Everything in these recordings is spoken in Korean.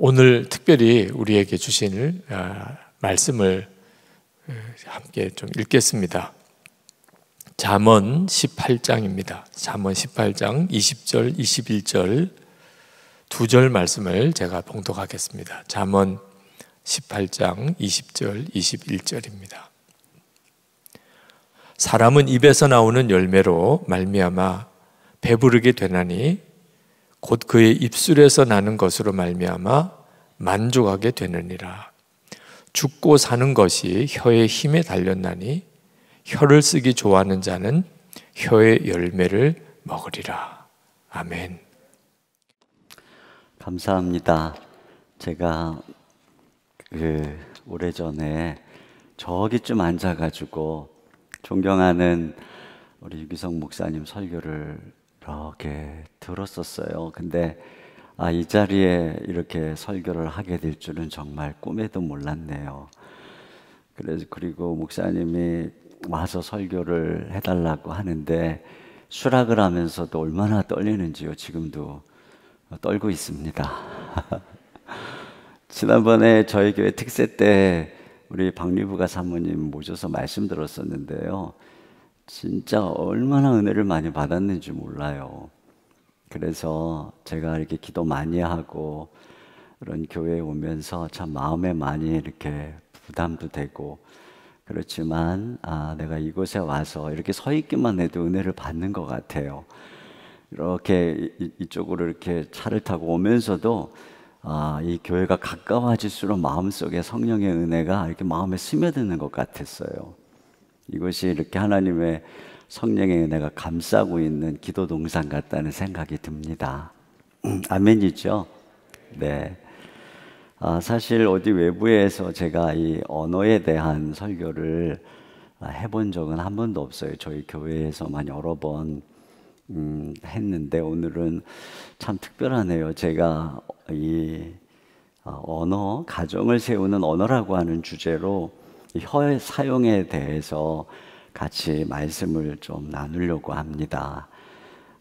오늘 특별히 우리에게 주신 아, 말씀을 함께 좀 읽겠습니다. 잠언 18장입니다. 잠언 18장 20절, 21절 두 절 말씀을 제가 봉독하겠습니다. 잠언 18장 20절, 21절입니다. 사람은 입에서 나오는 열매로 말미암아 배부르게 되나니 곧 그의 입술에서 나는 것으로 말미암아 만족하게 되느니라. 죽고 사는 것이 혀의 힘에 달렸나니 혀를 쓰기 좋아하는 자는 혀의 열매를 먹으리라. 아멘. 감사합니다. 제가 그 오래전에 저기쯤 앉아가지고 존경하는 우리 유기성 목사님 설교를 이렇게 들었었어요. 근데 아, 이 자리에 이렇게 설교를 하게 될 줄은 정말 꿈에도 몰랐네요. 그래서 그리고 목사님이 와서 설교를 해달라고 하는데 수락을 하면서도 얼마나 떨리는지요. 지금도 떨고 있습니다. 지난번에 저희 교회 특세 때 우리 박리부가 사모님 모셔서 말씀 들었었는데요. 진짜 얼마나 은혜를 많이 받았는지 몰라요. 그래서 제가 이렇게 기도 많이 하고 그런 교회에 오면서 참 마음에 많이 이렇게 부담도 되고 그렇지만 아 내가 이곳에 와서 이렇게 서 있기만 해도 은혜를 받는 것 같아요. 이렇게 이쪽으로 이렇게 차를 타고 오면서도 아, 이 교회가 가까워질수록 마음속에 성령의 은혜가 이렇게 마음에 스며드는 것 같았어요. 이것이 이렇게 하나님의 성령에 내가 감싸고 있는 기도 동산 같다는 생각이 듭니다. 음, 아멘이죠? 네. 아, 사실 어디 외부에서 제가 이 언어에 대한 설교를 아, 해본 적은 한 번도 없어요. 저희 교회에서만 여러 번 음, 했는데 오늘은 참 특별하네요. 제가 이 아, 언어, 가정을 세우는 언어라고 하는 주제로 혀의 사용에 대해서 같이 말씀을 좀 나누려고 합니다.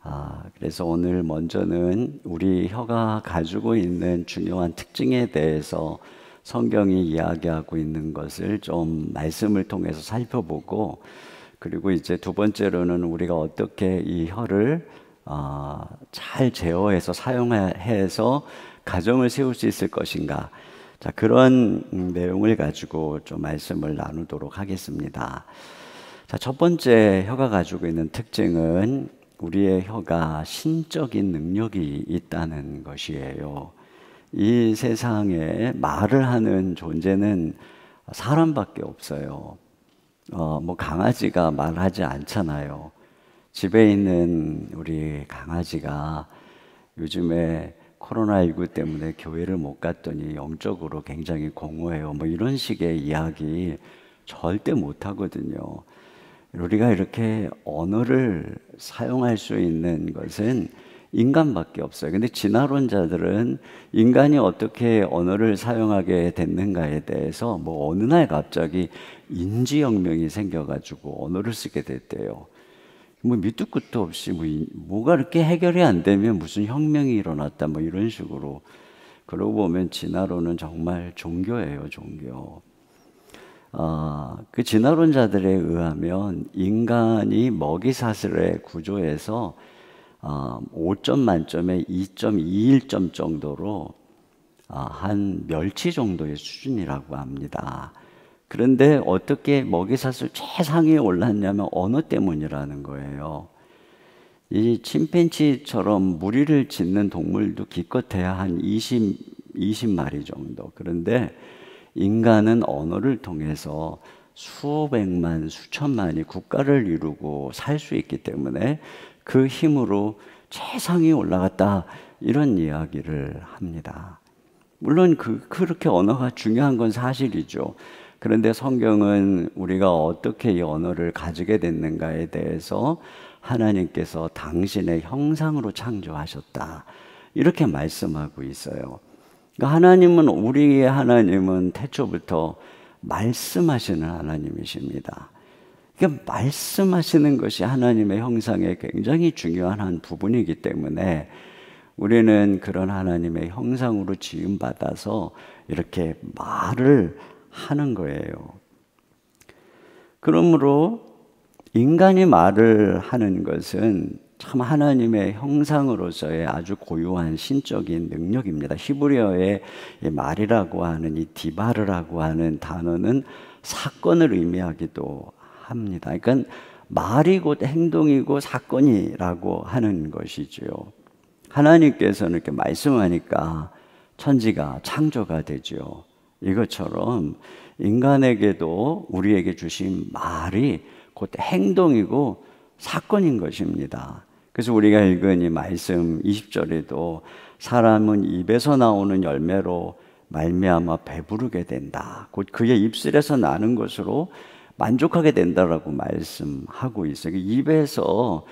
아, 그래서 오늘 먼저는 우리 혀가 가지고 있는 중요한 특징에 대해서 성경이 이야기하고 있는 것을 좀 말씀을 통해서 살펴보고 그리고 이제 두 번째로는 우리가 어떻게 이 혀를 어, 잘 제어해서 사용해서 가정을 세울 수 있을 것인가 자, 그런 내용을 가지고 좀 말씀을 나누도록 하겠습니다. 자, 첫 번째 혀가 가지고 있는 특징은 우리의 혀가 신적인 능력이 있다는 것이에요. 이 세상에 말을 하는 존재는 사람밖에 없어요. 어, 뭐 강아지가 말하지 않잖아요. 집에 있는 우리 강아지가 요즘에 코로나19 때문에 교회를 못 갔더니 영적으로 굉장히 공허해요. 뭐 이런 식의 이야기 절대 못 하거든요. 우리가 이렇게 언어를 사용할 수 있는 것은 인간밖에 없어요. 근데 진화론자들은 인간이 어떻게 언어를 사용하게 됐는가에 대해서 뭐 어느 날 갑자기 인지혁명이 생겨가지고 언어를 쓰게 됐대요. 뭐 밑도 끝도 없이 뭐 뭐가 이렇게 해결이 안 되면 무슨 혁명이 일어났다 뭐 이런 식으로 그러고 보면 진화론은 정말 종교예요 종교. 어, 그 진화론자들에 의하면 인간이 먹이 사슬의 구조에서 아, 5점 만점에 2.21점 정도로 아, 한 멸치 정도의 수준이라고 합니다. 그런데 어떻게 먹이사슬 최상위에 올랐냐면 언어 때문이라는 거예요. 이 침팬치처럼 무리를 짓는 동물도 기껏해야 한 20, 20마리 정도. 그런데 인간은 언어를 통해서 수백만, 수천만이 국가를 이루고 살 수 있기 때문에 그 힘으로 최상위 올라갔다. 이런 이야기를 합니다. 물론 그, 그렇게 언어가 중요한 건 사실이죠. 그런데 성경은 우리가 어떻게 이 언어를 가지게 됐는가에 대해서 하나님께서 당신의 형상으로 창조하셨다. 이렇게 말씀하고 있어요. 그러니까 하나님은 우리의 하나님은 태초부터 말씀하시는 하나님이십니다. 그러니까 말씀하시는 것이 하나님의 형상에 굉장히 중요한 한 부분이기 때문에 우리는 그런 하나님의 형상으로 지음받아서 이렇게 말을 하는 거예요. 그러므로 인간이 말을 하는 것은 참 하나님의 형상으로서의 아주 고유한 신적인 능력입니다. 히브리어의 말이라고 하는 이 디바르라고 하는 단어는 사건을 의미하기도 합니다. 그러니까 말이 곧 행동이고 사건이라고 하는 것이지요. 하나님께서는 이렇게 말씀하니까 천지가 창조가 되지요. 이것처럼 인간에게도 우리에게 주신 말이 곧 행동이고 사건인 것입니다. 그래서 우리가 읽은 이 말씀 20절에도 사람은 입에서 나오는 열매로 말미암아 배부르게 된다. 곧 그의 입술에서 나는 것으로 만족하게 된다라고 말씀하고 있어요. 그 입에서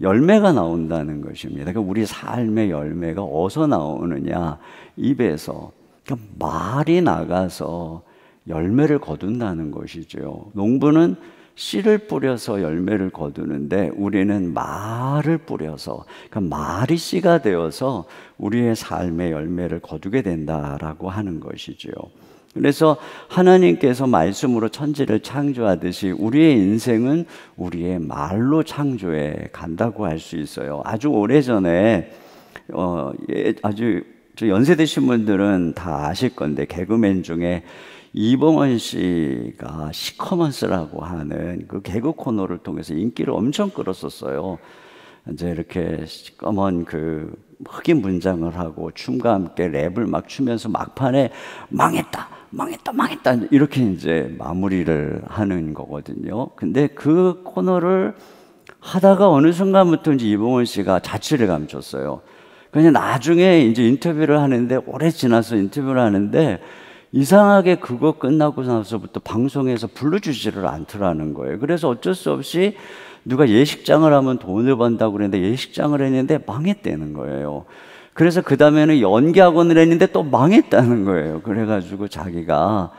열매가 나온다는 것입니다. 그러니까 우리 삶의 열매가 어디서 나오느냐? 입에서. 그러니까 말이 나가서 열매를 거둔다는 것이죠. 농부는 씨를 뿌려서 열매를 거두는데 우리는 말을 뿌려서 그러니까 말이 씨가 되어서 우리의 삶의 열매를 거두게 된다라고 하는 것이지요. 그래서 하나님께서 말씀으로 천지를 창조하듯이 우리의 인생은 우리의 말로 창조해 간다고 할 수 있어요. 아주 오래전에 어, 예, 아주 연세 드신 분들은 다 아실 건데 개그맨 중에 이봉원 씨가 시커먼스라고 하는 그 개그 코너를 통해서 인기를 엄청 끌었었어요. 이제 이렇게 시커먼 그 흑인 분장을 하고 춤과 함께 랩을 막 추면서 막판에 망했다, 망했다, 망했다 이렇게 이제 마무리를 하는 거거든요. 근데 그 코너를 하다가 어느 순간부터 이제 이봉원 씨가 자취를 감췄어요. 그냥 나중에 이제 인터뷰를 하는데 오래 지나서 인터뷰를 하는데 이상하게 그거 끝나고 나서부터 방송에서 불러주지를 않더라는 거예요. 그래서 어쩔 수 없이 누가 예식장을 하면 돈을 번다고 그랬는데 예식장을 했는데 망했다는 거예요. 그래서 그 다음에는 연기학원을 했는데 또 망했다는 거예요. 그래가지고 자기가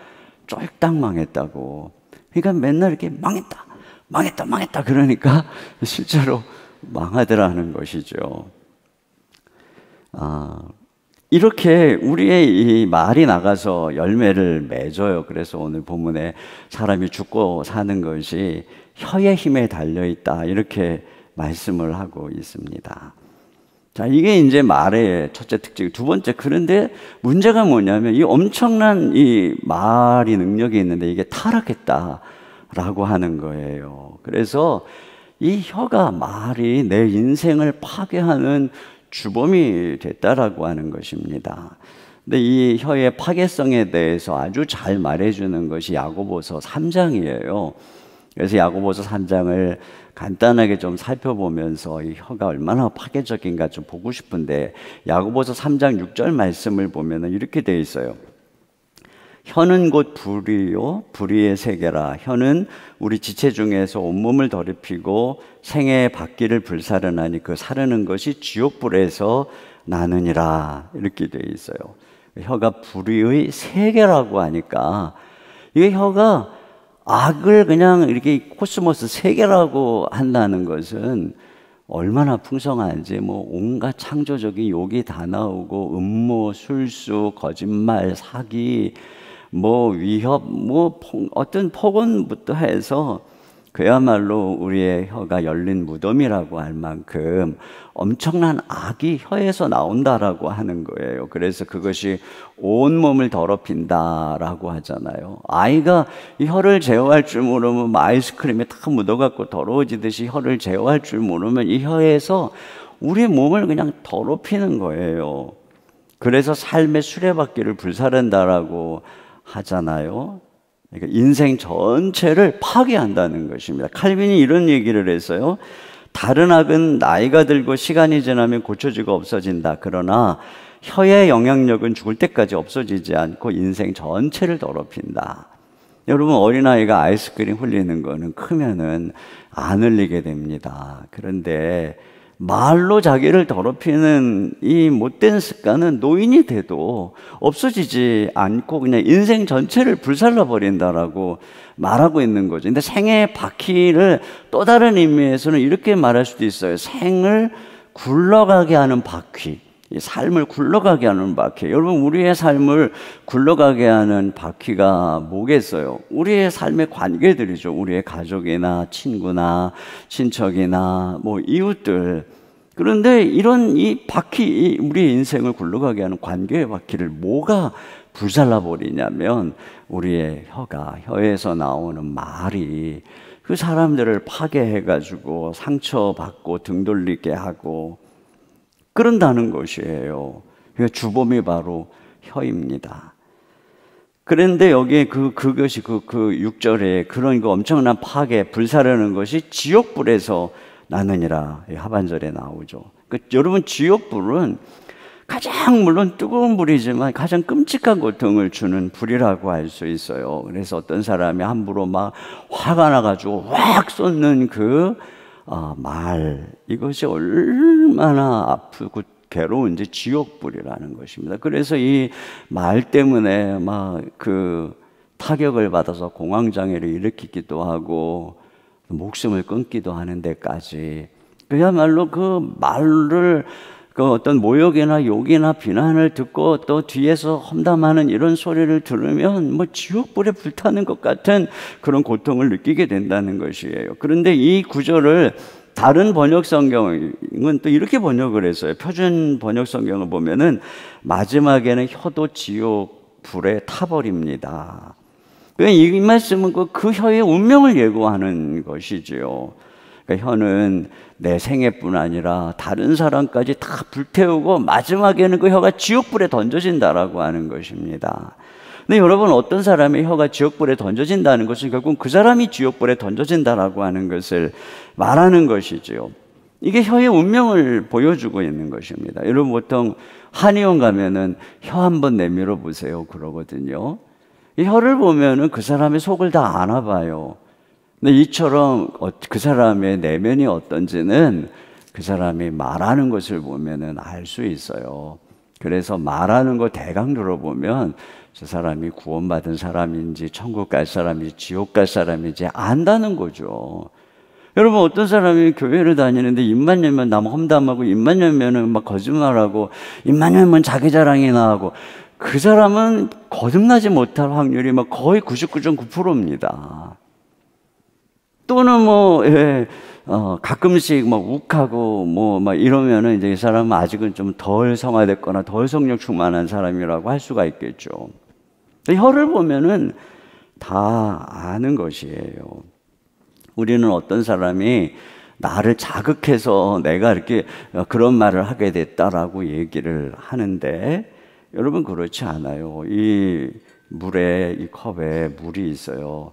쫄딱 망했다고. 그러니까 맨날 이렇게 망했다, 망했다, 망했다 그러니까 실제로 망하더라는 것이죠. 아, 이렇게 우리의 이 말이 나가서 열매를 맺어요. 그래서 오늘 본문에 사람이 죽고 사는 것이 혀의 힘에 달려 있다. 이렇게 말씀을 하고 있습니다. 자, 이게 이제 말의 첫째 특징. 두 번째, 그런데 문제가 뭐냐면 이 엄청난 이 말이 능력이 있는데 이게 타락했다라고 하는 거예요. 그래서 이 혀가 말이 내 인생을 파괴하는 주범이 됐다라고 하는 것입니다. 근데 이 혀의 파괴성에 대해서 아주 잘 말해주는 것이 야고보서 3장이에요. 그래서 야고보서 3장을 간단하게 좀 살펴보면서 이 혀가 얼마나 파괴적인가 좀 보고 싶은데 야고보서 3장 6절 말씀을 보면은 이렇게 돼 있어요. 혀는 곧 불이요 불의의 세계라 혀는 우리 지체 중에서 온몸을 더럽히고 생애의 바퀴를 불사르나니 그 사르는 것이 지옥불에서 나느니라 이렇게 되어 있어요 혀가 불의의 세계라고 하니까 이게 혀가 악을 그냥 이렇게 코스모스 세계라고 한다는 것은 얼마나 풍성한지 뭐 온갖 창조적인 욕이 다 나오고 음모, 술수, 거짓말, 사기 뭐 위협, 뭐 폭, 어떤 폭언부터 해서 그야말로 우리의 혀가 열린 무덤이라고 할 만큼 엄청난 악이 혀에서 나온다라고 하는 거예요. 그래서 그것이 온 몸을 더럽힌다라고 하잖아요. 아이가 이 혀를 제어할 줄 모르면 뭐 아이스크림에 탁 묻어갖고 더러워지듯이 혀를 제어할 줄 모르면 이 혀에서 우리 몸을 그냥 더럽히는 거예요. 그래서 삶의 수레바퀴를 불사른다라고 하잖아요. 그러니까 인생 전체를 파괴한다는 것입니다. 칼빈이 이런 얘기를 했어요. 다른 악은 나이가 들고 시간이 지나면 고쳐지고 없어진다. 그러나 혀의 영향력은 죽을 때까지 없어지지 않고 인생 전체를 더럽힌다. 여러분 어린아이가 아이스크림 흘리는 거는 크면은 안 흘리게 됩니다. 그런데 말로 자기를 더럽히는 이 못된 습관은 노인이 돼도 없어지지 않고 그냥 인생 전체를 불살라 버린다라고 말하고 있는 거죠. 근데 생의 바퀴를 또 다른 의미에서는 이렇게 말할 수도 있어요. 생을 굴러가게 하는 바퀴. 이 삶을 굴러가게 하는 바퀴. 여러분, 우리의 삶을 굴러가게 하는 바퀴가 뭐겠어요? 우리의 삶의 관계들이죠. 우리의 가족이나 친구나 친척이나 뭐 이웃들. 그런데 이런 이 바퀴, 우리의 인생을 굴러가게 하는 관계의 바퀴를 뭐가 불살라버리냐면 우리의 혀가, 혀에서 나오는 말이 그 사람들을 파괴해가지고 상처받고 등 돌리게 하고 이끌는다는 것이에요. 그 주범이 바로 혀입니다. 그런데 여기에 그, 그것이 그, 그 6절에 그런 그 엄청난 파괴, 불사르는 것이 지옥불에서 나느니라. 하반절에 나오죠. 그러니까 여러분, 지옥불은 가장 물론 뜨거운 불이지만 가장 끔찍한 고통을 주는 불이라고 할 수 있어요. 그래서 어떤 사람이 함부로 막 화가 나가지고 확 쏟는 그 어, 말 이것이 얼마나 아프고 괴로운지 지옥불이라는 것입니다. 그래서 이 말 때문에 막 그 타격을 받아서 공황장애를 일으키기도 하고 목숨을 끊기도 하는 데까지 그야말로 그 말을 그 어떤 모욕이나 욕이나 비난을 듣고 또 뒤에서 험담하는 이런 소리를 들으면 뭐 지옥불에 불타는 것 같은 그런 고통을 느끼게 된다는 것이에요. 그런데 이 구절을 다른 번역 성경은 또 이렇게 번역을 했어요. 표준 번역 성경을 보면은 마지막에는 혀도 지옥 불에 타버립니다. 그러니까 이 말씀은 그, 그 혀의 운명을 예고하는 것이지요. 그러니까 혀는 내 생애뿐 아니라 다른 사람까지 다 불태우고 마지막에는 그 혀가 지옥불에 던져진다라고 하는 것입니다. 근데 여러분 어떤 사람의 혀가 지옥불에 던져진다는 것은 결국 그 사람이 지옥불에 던져진다라고 하는 것을 말하는 것이지요. 이게 혀의 운명을 보여주고 있는 것입니다. 여러분 보통 한의원 가면은 혀 한번 내밀어 보세요 그러거든요. 혀를 보면은 그 사람의 속을 다알아 봐요. 근데 이처럼 어, 그 사람의 내면이 어떤지는 그 사람이 말하는 것을 보면은 알수 있어요. 그래서 말하는 거 대강 들어보면 저 사람이 구원받은 사람인지 천국 갈 사람인지 지옥 갈 사람인지 안다는 거죠. 여러분 어떤 사람이 교회를 다니는데 입만 열면 남 험담하고 입만 열면은 막 거짓말하고 입만 열면 자기 자랑이나 하고 그 사람은 거듭나지 못할 확률이 막 거의 99.9%입니다. 또는 뭐, 예, 어, 가끔씩 막 욱하고 뭐 막 이러면은 이제 이 사람은 아직은 좀 덜 성화됐거나 덜 성령 충만한 사람이라고 할 수가 있겠죠. 혀를 보면은 다 아는 것이에요. 우리는 어떤 사람이 나를 자극해서 내가 이렇게 어, 그런 말을 하게 됐다라고 얘기를 하는데 여러분 그렇지 않아요. 이 물에 이 컵에 물이 있어요.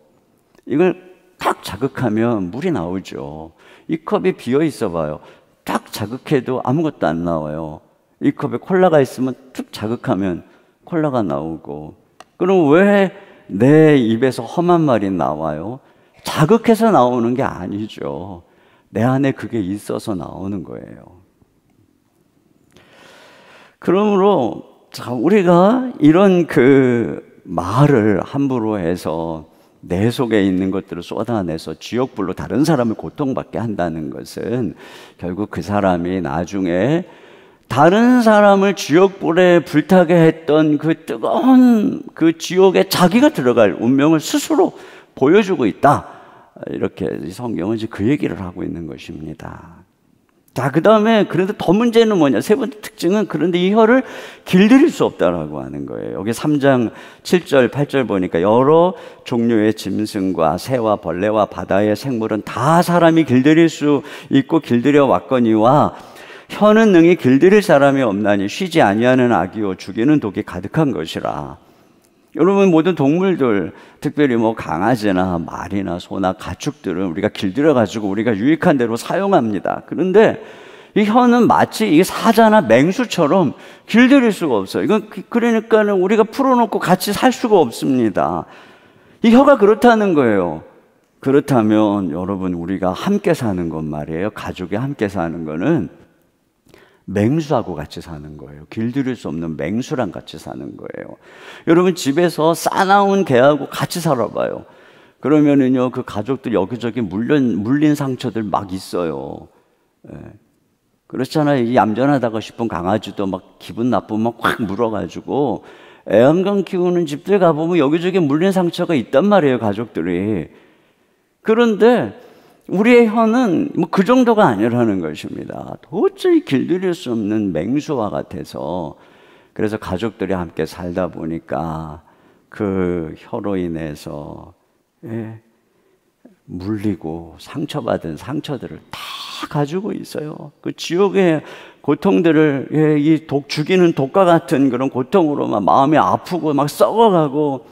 이걸 딱 자극하면 물이 나오죠. 이 컵이 비어 있어 봐요. 딱 자극해도 아무것도 안 나와요. 이 컵에 콜라가 있으면 툭 자극하면 콜라가 나오고. 그럼 왜 내 입에서 험한 말이 나와요? 자극해서 나오는 게 아니죠. 내 안에 그게 있어서 나오는 거예요. 그러므로 우리가 이런 그 말을 함부로 해서 내 속에 있는 것들을 쏟아내서 지역불로 다른 사람을 고통받게 한다는 것은 결국 그 사람이 나중에 다른 사람을 지옥불에 불타게 했던 그 뜨거운 그 지옥에 자기가 들어갈 운명을 스스로 보여주고 있다. 이렇게 성경은 그 얘기를 하고 있는 것입니다. 자, 그 다음에 그런데 더 문제는 뭐냐? 세 번째 특징은 그런데 이 혀를 길들일 수 없다라고 하는 거예요. 여기 3장 7절, 8절 보니까 여러 종류의 짐승과 새와 벌레와 바다의 생물은 다 사람이 길들일 수 있고 길들여 왔거니와 혀는 능히 길들일 사람이 없나니 쉬지 아니하는 악이요 죽이는 독이 가득한 것이라. 여러분 모든 동물들, 특별히 뭐 강아지나 말이나 소나 가축들은 우리가 길들여 가지고 우리가 유익한 대로 사용합니다. 그런데 이 혀는 마치 이 사자나 맹수처럼 길들일 수가 없어요. 이건 그, 그러니까는 우리가 풀어놓고 같이 살 수가 없습니다. 이 혀가 그렇다는 거예요. 그렇다면 여러분 우리가 함께 사는 건 말이에요. 가족이 함께 사는 거는 맹수하고 같이 사는 거예요. 길들일 수 없는 맹수랑 같이 사는 거예요. 여러분 집에서 싸나운 개하고 같이 살아봐요. 그러면은요 그 가족들 여기저기 물린 물린 상처들 막 있어요. 예. 그렇잖아요. 얌전하다고 싶은 강아지도 막 기분 나쁘면 확 물어가지고 애완견 키우는 집들 가보면 여기저기 물린 상처가 있단 말이에요 가족들이. 그런데 우리의 혀는 뭐 그 정도가 아니라는 것입니다. 도저히 길들일 수 없는 맹수와 같아서 그래서 가족들이 함께 살다 보니까 그 혀로 인해서 예, 물리고 상처받은 상처들을 다 가지고 있어요. 그 지옥의 고통들을 예, 이독 죽이는 독과 같은 그런 고통으로만 마음이 아프고 막 썩어가고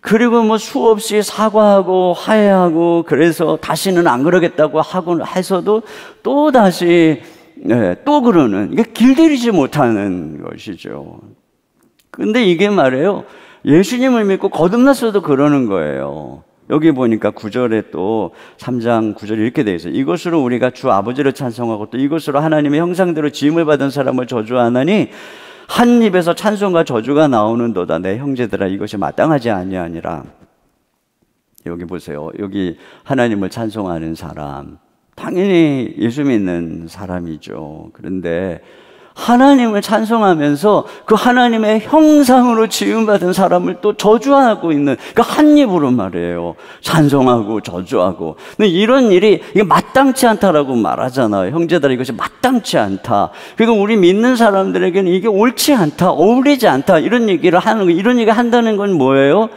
그리고 뭐 수없이 사과하고 화해하고 그래서 다시는 안 그러겠다고 하고 해서도 또 다시 예, 또 그러는 이게 길들이지 못하는 것이죠. 근데 이게 말이에요. 예수님을 믿고 거듭났어도 그러는 거예요. 여기 보니까 9절에 또 3장 9절에 이렇게 돼 있어요. 이것으로 우리가 주 아버지를 찬성하고또 이것으로 하나님의 형상대로 지음을 받은 사람을 저주하나니 한 입에서 찬송과 저주가 나오는도다 내 형제들아 이것이 마땅하지 아니하니라. 여기 보세요. 여기 하나님을 찬송하는 사람. 당연히 예수 믿는 사람이죠. 그런데 하나님을 찬송하면서 그 하나님의 형상으로 지음받은 사람을 또 저주하고 있는 그 한 입으로 말이에요. 찬송하고 저주하고. 근데 이런 일이 이게 마땅치 않다라고 말하잖아요. 형제들 이것이 마땅치 않다. 그리고 우리 믿는 사람들에게는 이게 옳지 않다, 어울리지 않다 이런 얘기를 하는 거. 이런 얘기 한다는 건 뭐예요?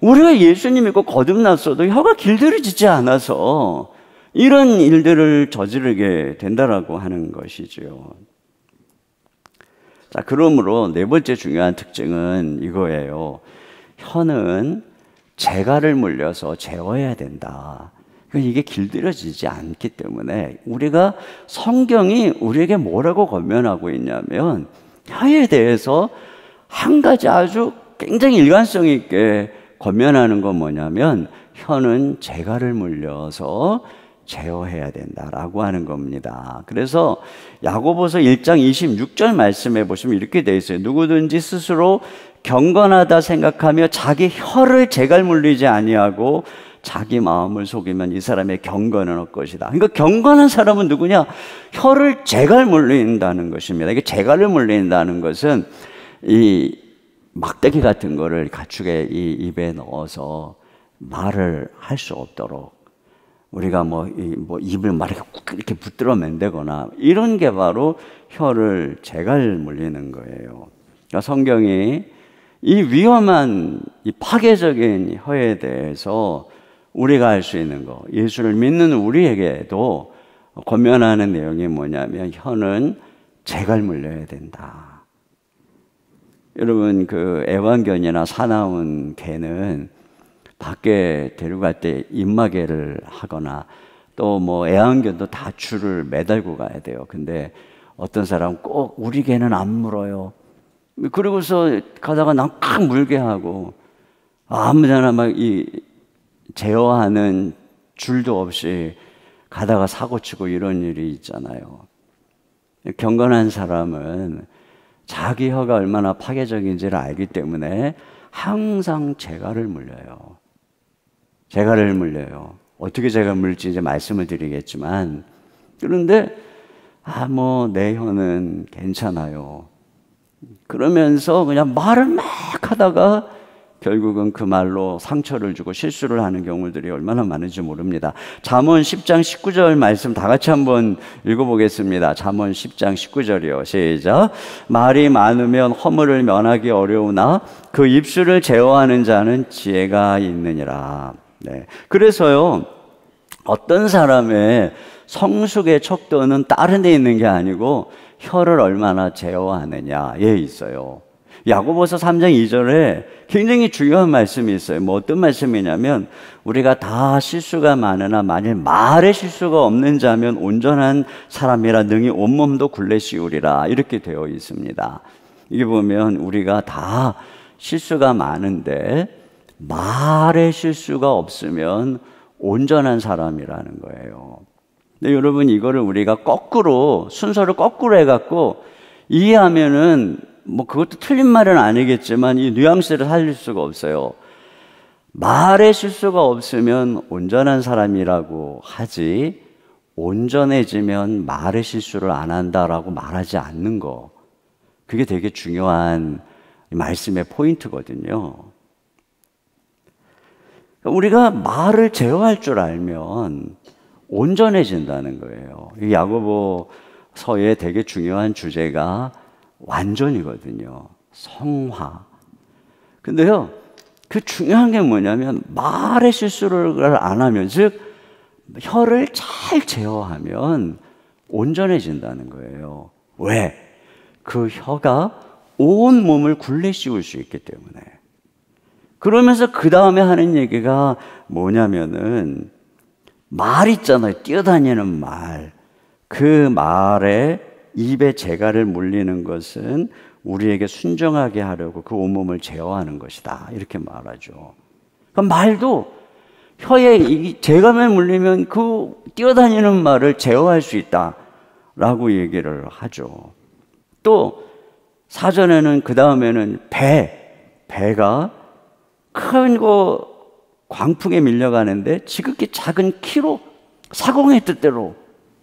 우리가 예수님 믿고 거듭났어도 혀가 길들여지지 않아서 이런 일들을 저지르게 된다라고 하는 것이지요. 자, 그러므로 네 번째 중요한 특징은 이거예요. 혀는 재갈을 물려서 재워야 된다. 그러니까 이게 길들여지지 않기 때문에 우리가 성경이 우리에게 뭐라고 권면하고 있냐면 혀에 대해서 한 가지 아주 굉장히 일관성 있게 권면하는 건 뭐냐면 혀는 재갈을 물려서 제어해야 된다라고 하는 겁니다. 그래서 야고보서 1장 26절 말씀해 보시면 이렇게 되 있어요. 누구든지 스스로 경건하다 생각하며 자기 혀를 제갈 물리지 아니하고 자기 마음을 속이면 이 사람의 경건은 없 것이다. 그러니까 경건한 사람은 누구냐? 혀를 제갈 물린다는 것입니다. 이게 제갈을 물린다는 것은 이 막대기 같은 거를 가축의 이 입에 넣어서 말을 할 수 없도록 우리가 뭐, 이, 뭐 입을 막 이렇게 붙들어 맨대거나 이런 게 바로 혀를 제갈 물리는 거예요. 그러니까 성경이 이 위험한 이 파괴적인 혀에 대해서 우리가 할 수 있는 거, 예수를 믿는 우리에게도 권면하는 내용이 뭐냐면 혀는 제갈 물려야 된다. 여러분 그 애완견이나 사나운 개는 밖에 데리고갈 때 입마개를 하거나 또 뭐 애완견도 다 줄을 매달고 가야 돼요. 근데 어떤 사람은 꼭 우리 개는 안 물어요. 그러고서 가다가 난 꽉 물게 하고 아무데나 막 이 제어하는 줄도 없이 가다가 사고 치고 이런 일이 있잖아요. 경건한 사람은 자기 혀가 얼마나 파괴적인지를 알기 때문에 항상 재갈을 물려요. 제갈을 물려요. 어떻게 제가 물지 이제 말씀을 드리겠지만 그런데 아 뭐내 혀는 괜찮아요. 그러면서 그냥 말을 막 하다가 결국은 그 말로 상처를 주고 실수를 하는 경우들이 얼마나 많은지 모릅니다. 잠언 10장 19절 말씀 다 같이 한번 읽어보겠습니다. 잠언 10장 19절이요. 시작. 말이 많으면 허물을 면하기 어려우나 그 입술을 제어하는 자는 지혜가 있느니라. 네. 그래서요, 어떤 사람의 성숙의 척도는 다른 데 있는 게 아니고 혀를 얼마나 제어하느냐에 예, 있어요. 야고보서 3장 2절에 굉장히 중요한 말씀이 있어요. 뭐 어떤 말씀이냐면 우리가 다 실수가 많으나 만일 말에 실수가 없는 자면 온전한 사람이라 능히 온몸도 굴레씌우리라 이렇게 되어 있습니다. 이게 보면 우리가 다 실수가 많은데 말의 실수가 없으면 온전한 사람이라는 거예요. 근데 여러분 이거를 우리가 거꾸로 순서를 거꾸로 해갖고 이해하면은 뭐 그것도 틀린 말은 아니겠지만 이 뉘앙스를 살릴 수가 없어요. 말의 실수가 없으면 온전한 사람이라고 하지 온전해지면 말의 실수를 안 한다라고 말하지 않는 거. 그게 되게 중요한 말씀의 포인트거든요. 그러니까 우리가 말을 제어할 줄 알면 온전해진다는 거예요. 이 야고보서의 되게 중요한 주제가 완전이거든요. 성화. 근데요, 그 중요한 게 뭐냐면 말의 실수를 안 하면, 즉, 혀를 잘 제어하면 온전해진다는 거예요. 왜? 그 혀가 온 몸을 굴레 씌울 수 있기 때문에. 그러면서 그 다음에 하는 얘기가 뭐냐면은 말 있잖아요. 뛰어다니는 말. 그 말에 입에 재갈을 물리는 것은 우리에게 순정하게 하려고 그 온몸을 제어하는 것이다. 이렇게 말하죠. 그 말도 혀에 재감에 물리면 그 뛰어다니는 말을 제어할 수 있다. 라고 얘기를 하죠. 또 사전에는 그 다음에는 배, 배가 큰거 광풍에 밀려가는데 지극히 작은 키로 사공의 뜻대로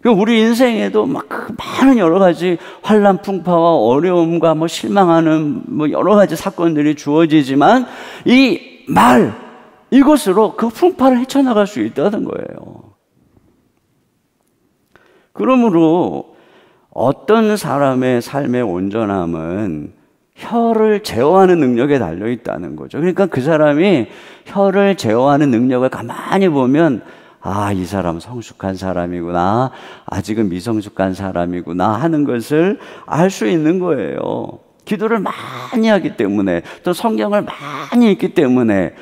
그 우리 인생에도 막 그 많은 여러 가지 환란 풍파와 어려움과 뭐 실망하는 뭐 여러 가지 사건들이 주어지지만 이 말 이것으로 그 풍파를 헤쳐나갈 수 있다는 거예요. 그러므로 어떤 사람의 삶의 온전함은 혀를 제어하는 능력에 달려 있다는 거죠. 그러니까 그 사람이 혀를 제어하는 능력을 가만히 보면 아, 이 사람 성숙한 사람이구나. 아직은 미성숙한 사람이구나 하는 것을 알 수 있는 거예요. 기도를 많이 하기 때문에 또 성경을 많이 읽기 때문에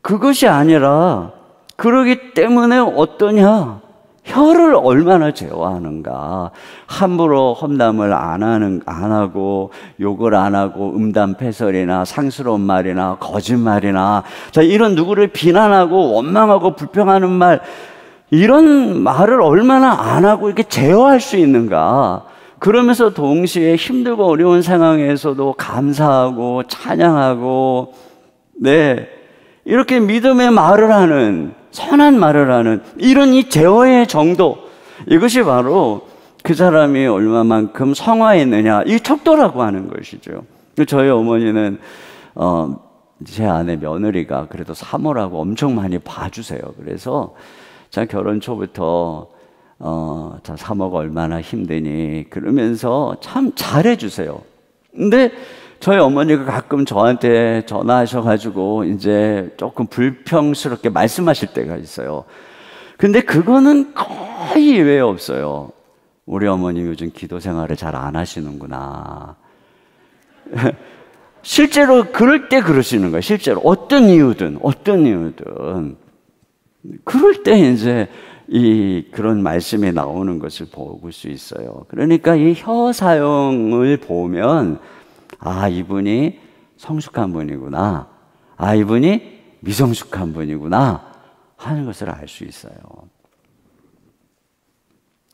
그것이 아니라 그러기 때문에 어떠냐? 혀를 얼마나 제어하는가. 함부로 험담을 안 하는, 안 하고, 욕을 안 하고, 음담패설이나 상스러운 말이나 거짓말이나, 자, 이런 누구를 비난하고, 원망하고, 불평하는 말, 이런 말을 얼마나 안 하고 이렇게 제어할 수 있는가. 그러면서 동시에 힘들고 어려운 상황에서도 감사하고 찬양하고, 네. 이렇게 믿음의 말을 하는 선한 말을 하는 이런 이 제어의 정도 이것이 바로 그 사람이 얼마만큼 성화했느냐 이 척도라고 하는 것이죠. 저희 어머니는 어, 제 아내 며느리가 그래도 사모라고 엄청 많이 봐주세요. 그래서 자 결혼 초부터 어, 자 사모가 얼마나 힘드니 그러면서 참 잘해주세요. 근데 저희 어머니가 가끔 저한테 전화하셔가지고 이제 조금 불평스럽게 말씀하실 때가 있어요. 근데 그거는 거의 외 없어요. 우리 어머님 요즘 기도 생활을 잘 안 하시는구나. 실제로 그럴 때 그러시는 거예요. 실제로 어떤 이유든 어떤 이유든 그럴 때 이제 이 그런 말씀이 나오는 것을 보고 수 있어요. 그러니까 이 혀 사용을 보면 아, 이분이 성숙한 분이구나. 아, 이분이 미성숙한 분이구나. 하는 것을 알 수 있어요.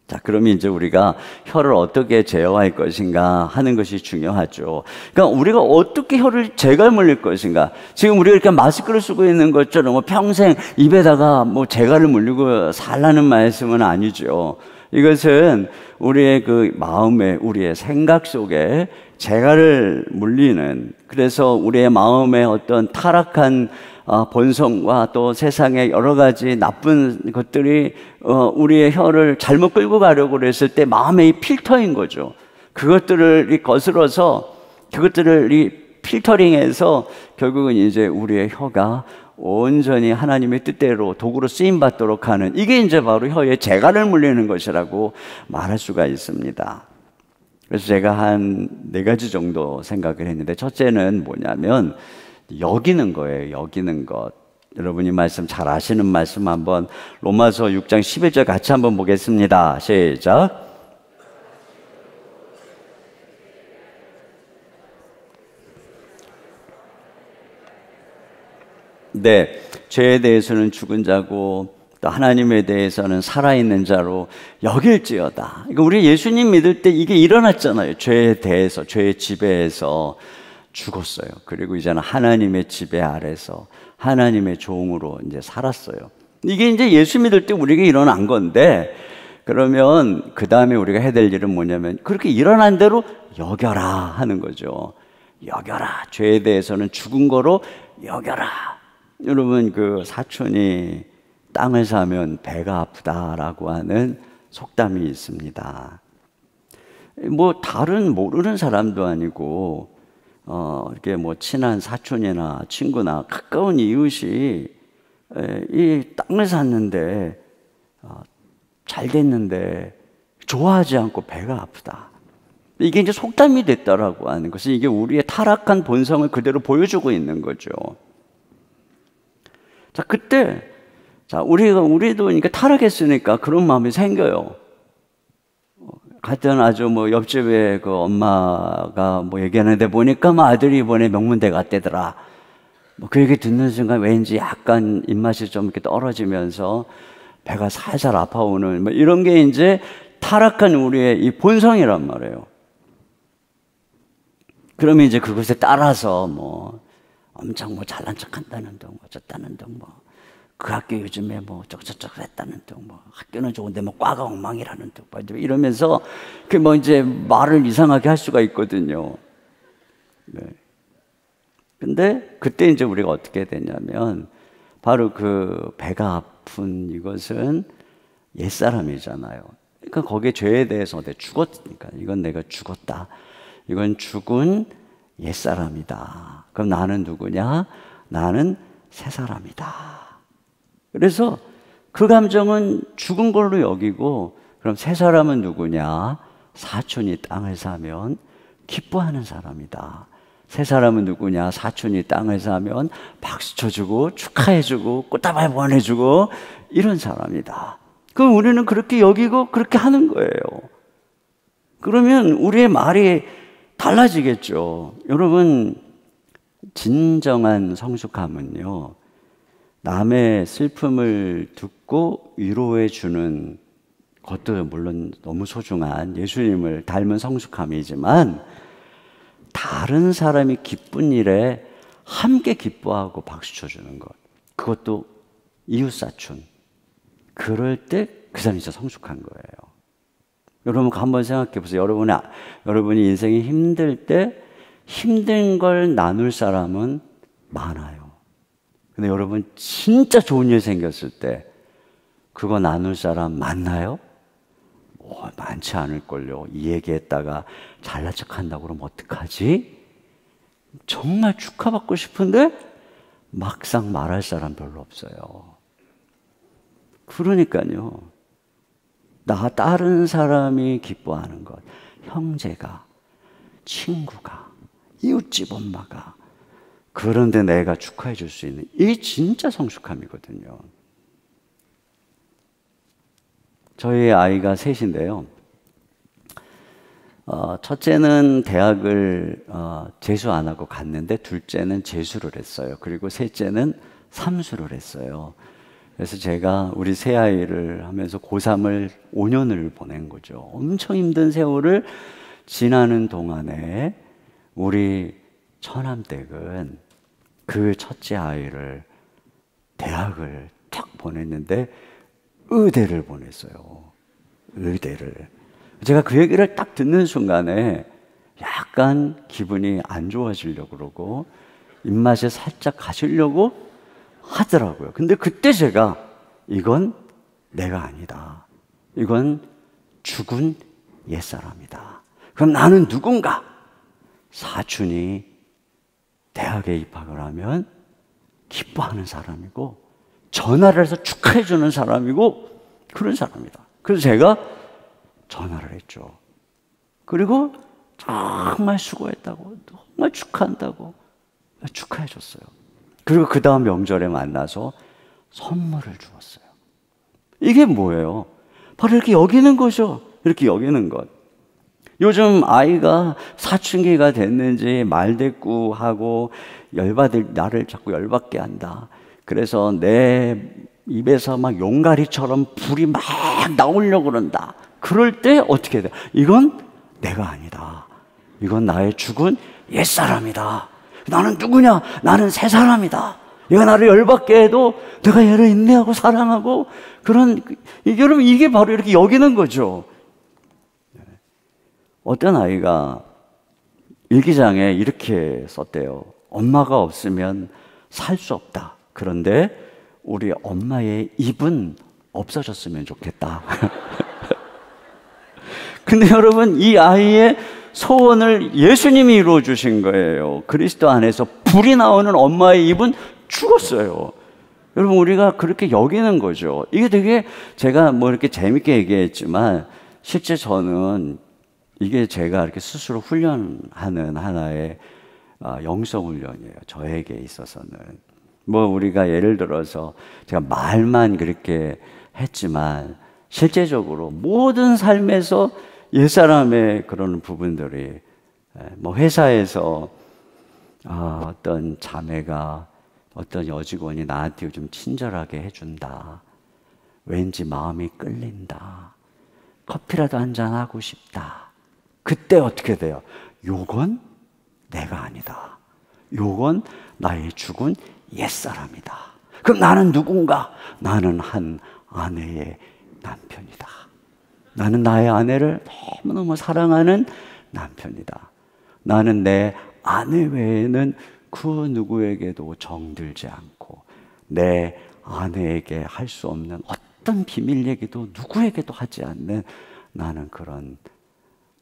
자, 그러면 이제 우리가 혀를 어떻게 제어할 것인가 하는 것이 중요하죠. 그러니까 우리가 어떻게 혀를 제갈 물릴 것인가. 지금 우리가 이렇게 마스크를 쓰고 있는 것처럼 뭐 평생 입에다가 뭐 제갈을 물리고 살라는 말씀은 아니죠. 이것은 우리의 그 마음에, 우리의 생각 속에 재갈을 물리는 그래서 우리의 마음의 어떤 타락한 어, 본성과 또 세상의 여러 가지 나쁜 것들이 어, 우리의 혀를 잘못 끌고 가려고 그랬을 때 마음의 필터인 거죠. 그것들을 거슬러서 그것들을 이 필터링해서 결국은 이제 우리의 혀가 온전히 하나님의 뜻대로 도구로 쓰임 받도록 하는 이게 이제 바로 혀의 재갈을 물리는 것이라고 말할 수가 있습니다. 그래서 제가 한 네 가지 정도 생각을 했는데 첫째는 뭐냐면 여기는 거예요. 여기는 것. 여러분이 말씀 잘 아시는 말씀 한번 로마서 6장 11절 같이 한번 보겠습니다. 시작. 네, 죄에 대해서는 죽은 자고 또 하나님에 대해서는 살아있는 자로 여길지어다. 그러니까 우리 예수님 믿을 때 이게 일어났잖아요. 죄에 대해서, 죄의 지배에서 죽었어요. 그리고 이제는 하나님의 지배 아래서 하나님의 종으로 이제 살았어요. 이게 이제 예수 믿을 때 우리에게 일어난 건데 그러면 그 다음에 우리가 해야 될 일은 뭐냐면 그렇게 일어난 대로 여겨라 하는 거죠. 여겨라. 죄에 대해서는 죽은 거로 여겨라. 여러분 그 사촌이 땅을 사면 배가 아프다라고 하는 속담이 있습니다. 뭐 다른 모르는 사람도 아니고 어, 이렇게 뭐 친한 사촌이나 친구나 가까운 이웃이 이 땅을 샀는데 어, 잘 됐는데 좋아하지 않고 배가 아프다. 이게 이제 속담이 됐다라고 하는 것은 이게 우리의 타락한 본성을 그대로 보여주고 있는 거죠. 자, 그때 자, 우리가, 우리도 그러니까 타락했으니까 그런 마음이 생겨요. 하여 아주 뭐 옆집에 그 엄마가 뭐 얘기하는데 보니까 뭐 아들이 이번에 명문대 갔대더라. 뭐그 얘기 듣는 순간 왠지 약간 입맛이 좀 이렇게 떨어지면서 배가 살살 아파오는 뭐 이런 게 이제 타락한 우리의 이 본성이란 말이에요. 그러면 이제 그것에 따라서 뭐 엄청 뭐 잘난 척 한다는 둥, 어쨌다는 둥, 뭐그 학교 요즘에 뭐 저저저저 했다는 등뭐 학교는 좋은데 뭐 과가 엉망이라는 등 뭐 이러면서 그뭐 이제 말을 이상하게 할 수가 있거든요. 네. 근데 그때 이제 우리가 어떻게 됐냐면 바로 그 배가 아픈 이것은 옛 사람이잖아요. 그러니까 거기에 죄에 대해서 내가 죽었으니까 이건 내가 죽었다. 이건 죽은 옛 사람이다. 그럼 나는 누구냐? 나는 새 사람이다. 그래서 그 감정은 죽은 걸로 여기고 그럼 세 사람은 누구냐? 사촌이 땅을 사면 기뻐하는 사람이다. 세 사람은 누구냐? 사촌이 땅을 사면 박수 쳐주고 축하해주고 꽃다발 보내주고 이런 사람이다. 그럼 우리는 그렇게 여기고 그렇게 하는 거예요. 그러면 우리의 말이 달라지겠죠. 여러분, 진정한 성숙함은요, 남의 슬픔을 듣고 위로해 주는 것도 물론 너무 소중한 예수님을 닮은 성숙함이지만 다른 사람이 기쁜 일에 함께 기뻐하고 박수 쳐주는 것. 그것도 이웃사촌. 그럴 때 그 사람이 진짜 성숙한 거예요. 여러분 한번 생각해 보세요. 여러분이, 여러분이 인생이 힘들 때 힘든 걸 나눌 사람은 많아요. 근데 여러분 진짜 좋은 일 생겼을 때 그거 나눌 사람 많나요? 뭐 많지 않을걸요. 이 얘기했다가 잘난 척 한다고 그러면 어떡하지? 정말 축하받고 싶은데 막상 말할 사람 별로 없어요. 그러니까요. 나 다른 사람이 기뻐하는 것, 형제가, 친구가, 이웃집 엄마가, 그런데 내가 축하해 줄 수 있는 이 진짜 성숙함이거든요. 저희 아이가 셋인데요. 어, 첫째는 대학을 어, 재수 안 하고 갔는데 둘째는 재수를 했어요. 그리고 셋째는 삼수를 했어요. 그래서 제가 우리 세 아이를 하면서 고3을 5년을 보낸 거죠. 엄청 힘든 세월을 지나는 동안에 우리 천암댁은 그 첫째 아이를 대학을 탁 보냈는데 의대를 보냈어요. 의대를. 제가 그 얘기를 딱 듣는 순간에 약간 기분이 안 좋아지려고 그러고 입맛에 살짝 가시려고 하더라고요. 근데 그때 제가 이건 내가 아니다. 이건 죽은 옛사람이다. 그럼 나는 누군가? 사촌이 대학에 입학을 하면 기뻐하는 사람이고 전화를 해서 축하해 주는 사람이고 그런 사람이다. 그래서 제가 전화를 했죠. 그리고 정말 수고했다고 정말 축하한다고 축하해 줬어요. 그리고 그 다음 명절에 만나서 선물을 주었어요. 이게 뭐예요? 바로 이렇게 여기는 거죠. 이렇게 여기는 것. 요즘 아이가 사춘기가 됐는지 말대꾸하고 열받을 나를 자꾸 열받게 한다. 그래서 내 입에서 막 용가리처럼 불이 막 나오려고 그런다. 그럴 때 어떻게 돼? 이건 내가 아니다. 이건 나의 죽은 옛사람이다. 나는 누구냐? 나는 새 사람이다. 얘가 나를 열받게 해도 내가 얘를 인내하고 사랑하고 그런 여러분 이게 바로 이렇게 여기는 거죠. 어떤 아이가 일기장에 이렇게 썼대요. 엄마가 없으면 살 수 없다. 그런데 우리 엄마의 입은 없어졌으면 좋겠다. 근데 여러분, 이 아이의 소원을 예수님이 이루어 주신 거예요. 그리스도 안에서 불이 나오는 엄마의 입은 죽었어요. 여러분, 우리가 그렇게 여기는 거죠. 이게 되게 제가 뭐 이렇게 재밌게 얘기했지만 실제 저는 이게 제가 이렇게 스스로 훈련하는 하나의 아, 영성 훈련이에요. 저에게 있어서는. 뭐 우리가 예를 들어서 제가 말만 그렇게 했지만 실제적으로 모든 삶에서 옛사람의 그런 부분들이 예, 뭐 회사에서 아, 어떤 자매가 어떤 여직원이 나한테 좀 친절하게 해준다. 왠지 마음이 끌린다. 커피라도 한 잔 하고 싶다. 그때 어떻게 돼요? 요건 내가 아니다. 요건 나의 죽은 옛사람이다. 그럼 나는 누군가? 나는 한 아내의 남편이다. 나는 나의 아내를 너무너무 사랑하는 남편이다. 나는 내 아내 외에는 그 누구에게도 정들지 않고 내 아내에게 할 수 없는 어떤 비밀 얘기도 누구에게도 하지 않는 나는 그런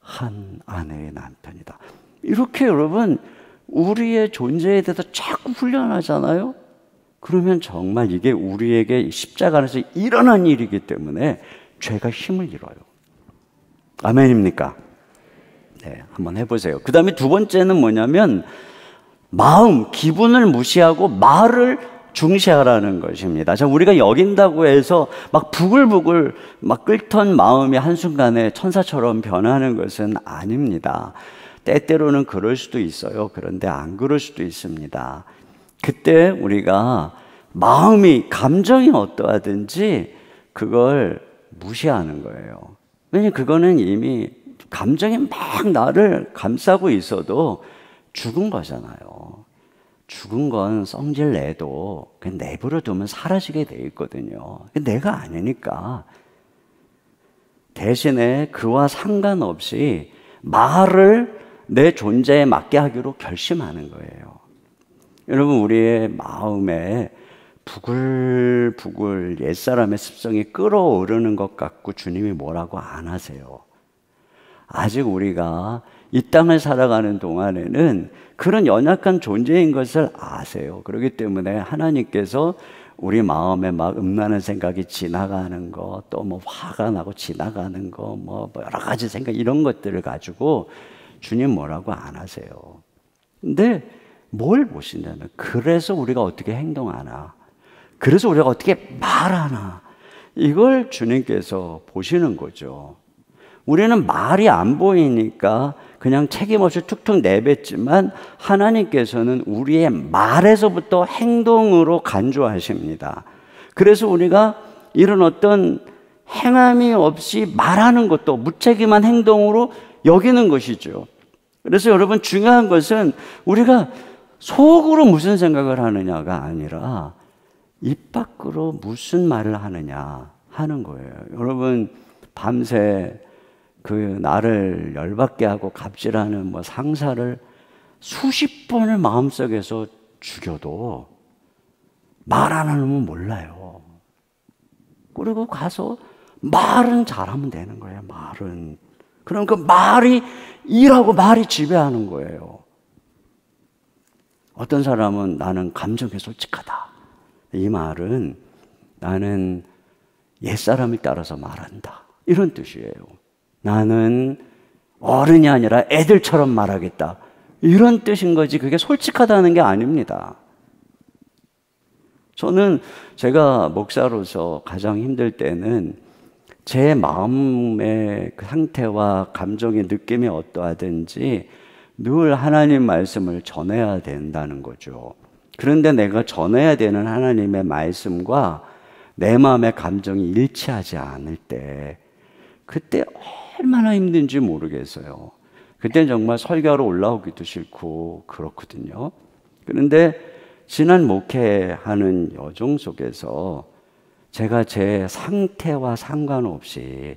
한 아내의 남편이다. 이렇게 여러분 우리의 존재에 대해서 자꾸 훈련하잖아요. 그러면 정말 이게 우리에게 십자가에서 일어난 일이기 때문에 죄가 힘을 잃어요. 아멘입니까? 네, 한번 해보세요. 그 다음에 두 번째는 뭐냐면 마음, 기분을 무시하고 말을 중시하라는 것입니다. 자, 우리가 여긴다고 해서 막 부글부글 막 끓던 마음이 한순간에 천사처럼 변하는 것은 아닙니다. 때때로는 그럴 수도 있어요. 그런데 안 그럴 수도 있습니다. 그때 우리가 마음이, 감정이 어떠하든지 그걸 무시하는 거예요. 왜냐면 그거는 이미 감정이 막 나를 감싸고 있어도 죽은 거잖아요. 죽은 건 성질 내도 그냥 내버려 두면 사라지게 돼 있거든요. 그 내가 아니니까. 대신에 그와 상관없이 말을 내 존재에 맞게 하기로 결심하는 거예요. 여러분, 우리의 마음에 부글부글 옛사람의 습성이 끓어오르는 것 같고 주님이 뭐라고 안 하세요. 아직 우리가 이 땅을 살아가는 동안에는 그런 연약한 존재인 것을 아세요. 그렇기 때문에 하나님께서 우리 마음에 막 음란한 생각이 지나가는 거, 또 뭐 화가 나고 지나가는 거, 뭐 여러 가지 생각 이런 것들을 가지고 주님 뭐라고 안 하세요. 근데 뭘 보시냐면 그래서 우리가 어떻게 행동하나, 그래서 우리가 어떻게 말하나 이걸 주님께서 보시는 거죠. 우리는 말이 안 보이니까 그냥 책임 없이 툭툭 내뱉지만 하나님께서는 우리의 말에서부터 행동으로 간주하십니다. 그래서 우리가 이런 어떤 행함이 없이 말하는 것도 무책임한 행동으로 여기는 것이죠. 그래서 여러분 중요한 것은 우리가 속으로 무슨 생각을 하느냐가 아니라 입 밖으로 무슨 말을 하느냐 하는 거예요. 여러분 밤새 그 나를 열받게 하고 갑질하는 뭐 상사를 수십 번을 마음속에서 죽여도 말 안 하면 몰라요. 그리고 가서 말은 잘하면 되는 거예요, 말은. 그럼 그 말이 일하고 말이 지배하는 거예요. 어떤 사람은 나는 감정에 솔직하다. 이 말은 나는 옛사람을 따라서 말한다. 이런 뜻이에요. 나는 어른이 아니라 애들처럼 말하겠다. 이런 뜻인 거지. 그게 솔직하다는 게 아닙니다. 저는 제가 목사로서 가장 힘들 때는 제 마음의 그 상태와 감정의 느낌이 어떠하든지 늘 하나님 말씀을 전해야 된다는 거죠. 그런데 내가 전해야 되는 하나님의 말씀과 내 마음의 감정이 일치하지 않을 때 그때 얼마나 힘든지 모르겠어요. 그때 정말 설교하러 올라오기도 싫고 그렇거든요. 그런데 지난 목회하는 여정 속에서 제가 제 상태와 상관없이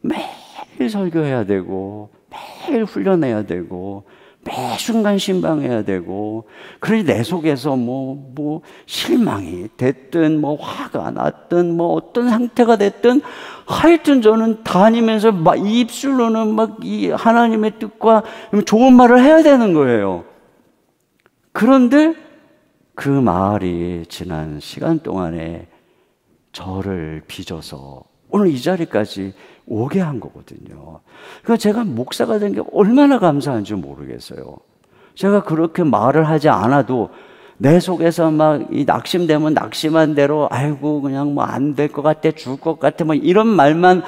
매일 설교해야 되고 매일 훈련해야 되고 매 순간 신방해야 되고, 그러니 내 속에서 뭐, 뭐, 실망이 됐든, 뭐, 화가 났든, 뭐, 어떤 상태가 됐든, 하여튼 저는 다니면서 막 입술로는 막 이 하나님의 뜻과 좋은 말을 해야 되는 거예요. 그런데 그 말이 지난 시간 동안에 저를 빚어서 오늘 이 자리까지 오게 한 거거든요. 그러니까 제가 목사가 된 게 얼마나 감사한지 모르겠어요. 제가 그렇게 말을 하지 않아도 내 속에서 막이 낙심되면 낙심한 대로 아이고 그냥 뭐 안 될 것 같아 줄것 같아 뭐 이런 말만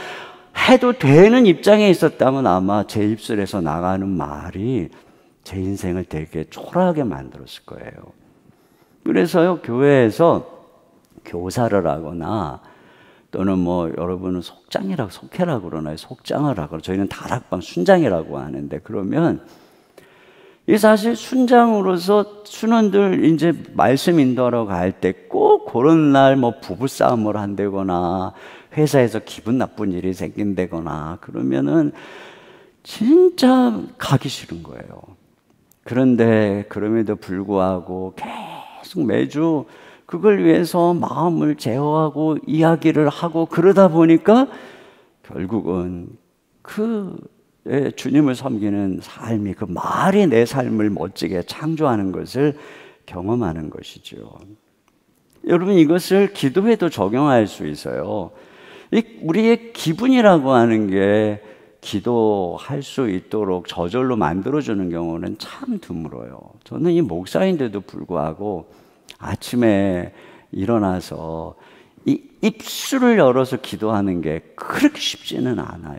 해도 되는 입장에 있었다면 아마 제 입술에서 나가는 말이 제 인생을 되게 초라하게 만들었을 거예요. 그래서요 교회에서 교사를 하거나 또는 뭐 여러분은 속장이라고 속해라고 그러나요? 속장을 하고 저희는 다락방 순장이라고 하는데 그러면 이 사실 순장으로서 순원들 이제 말씀 인도하러 갈 때 꼭 그런 날 뭐 부부 싸움을 한다거나 회사에서 기분 나쁜 일이 생긴다거나 그러면은 진짜 가기 싫은 거예요. 그런데 그럼에도 불구하고 계속 매주 그걸 위해서 마음을 제어하고 이야기를 하고 그러다 보니까 결국은 그 예, 주님을 섬기는 삶이 그 말이 내 삶을 멋지게 창조하는 것을 경험하는 것이죠. 여러분 이것을 기도에도 적용할 수 있어요. 우리의 기분이라고 하는 게 기도할 수 있도록 저절로 만들어주는 경우는 참 드물어요. 저는 이 목사인데도 불구하고 아침에 일어나서 이 입술을 열어서 기도하는 게 그렇게 쉽지는 않아요.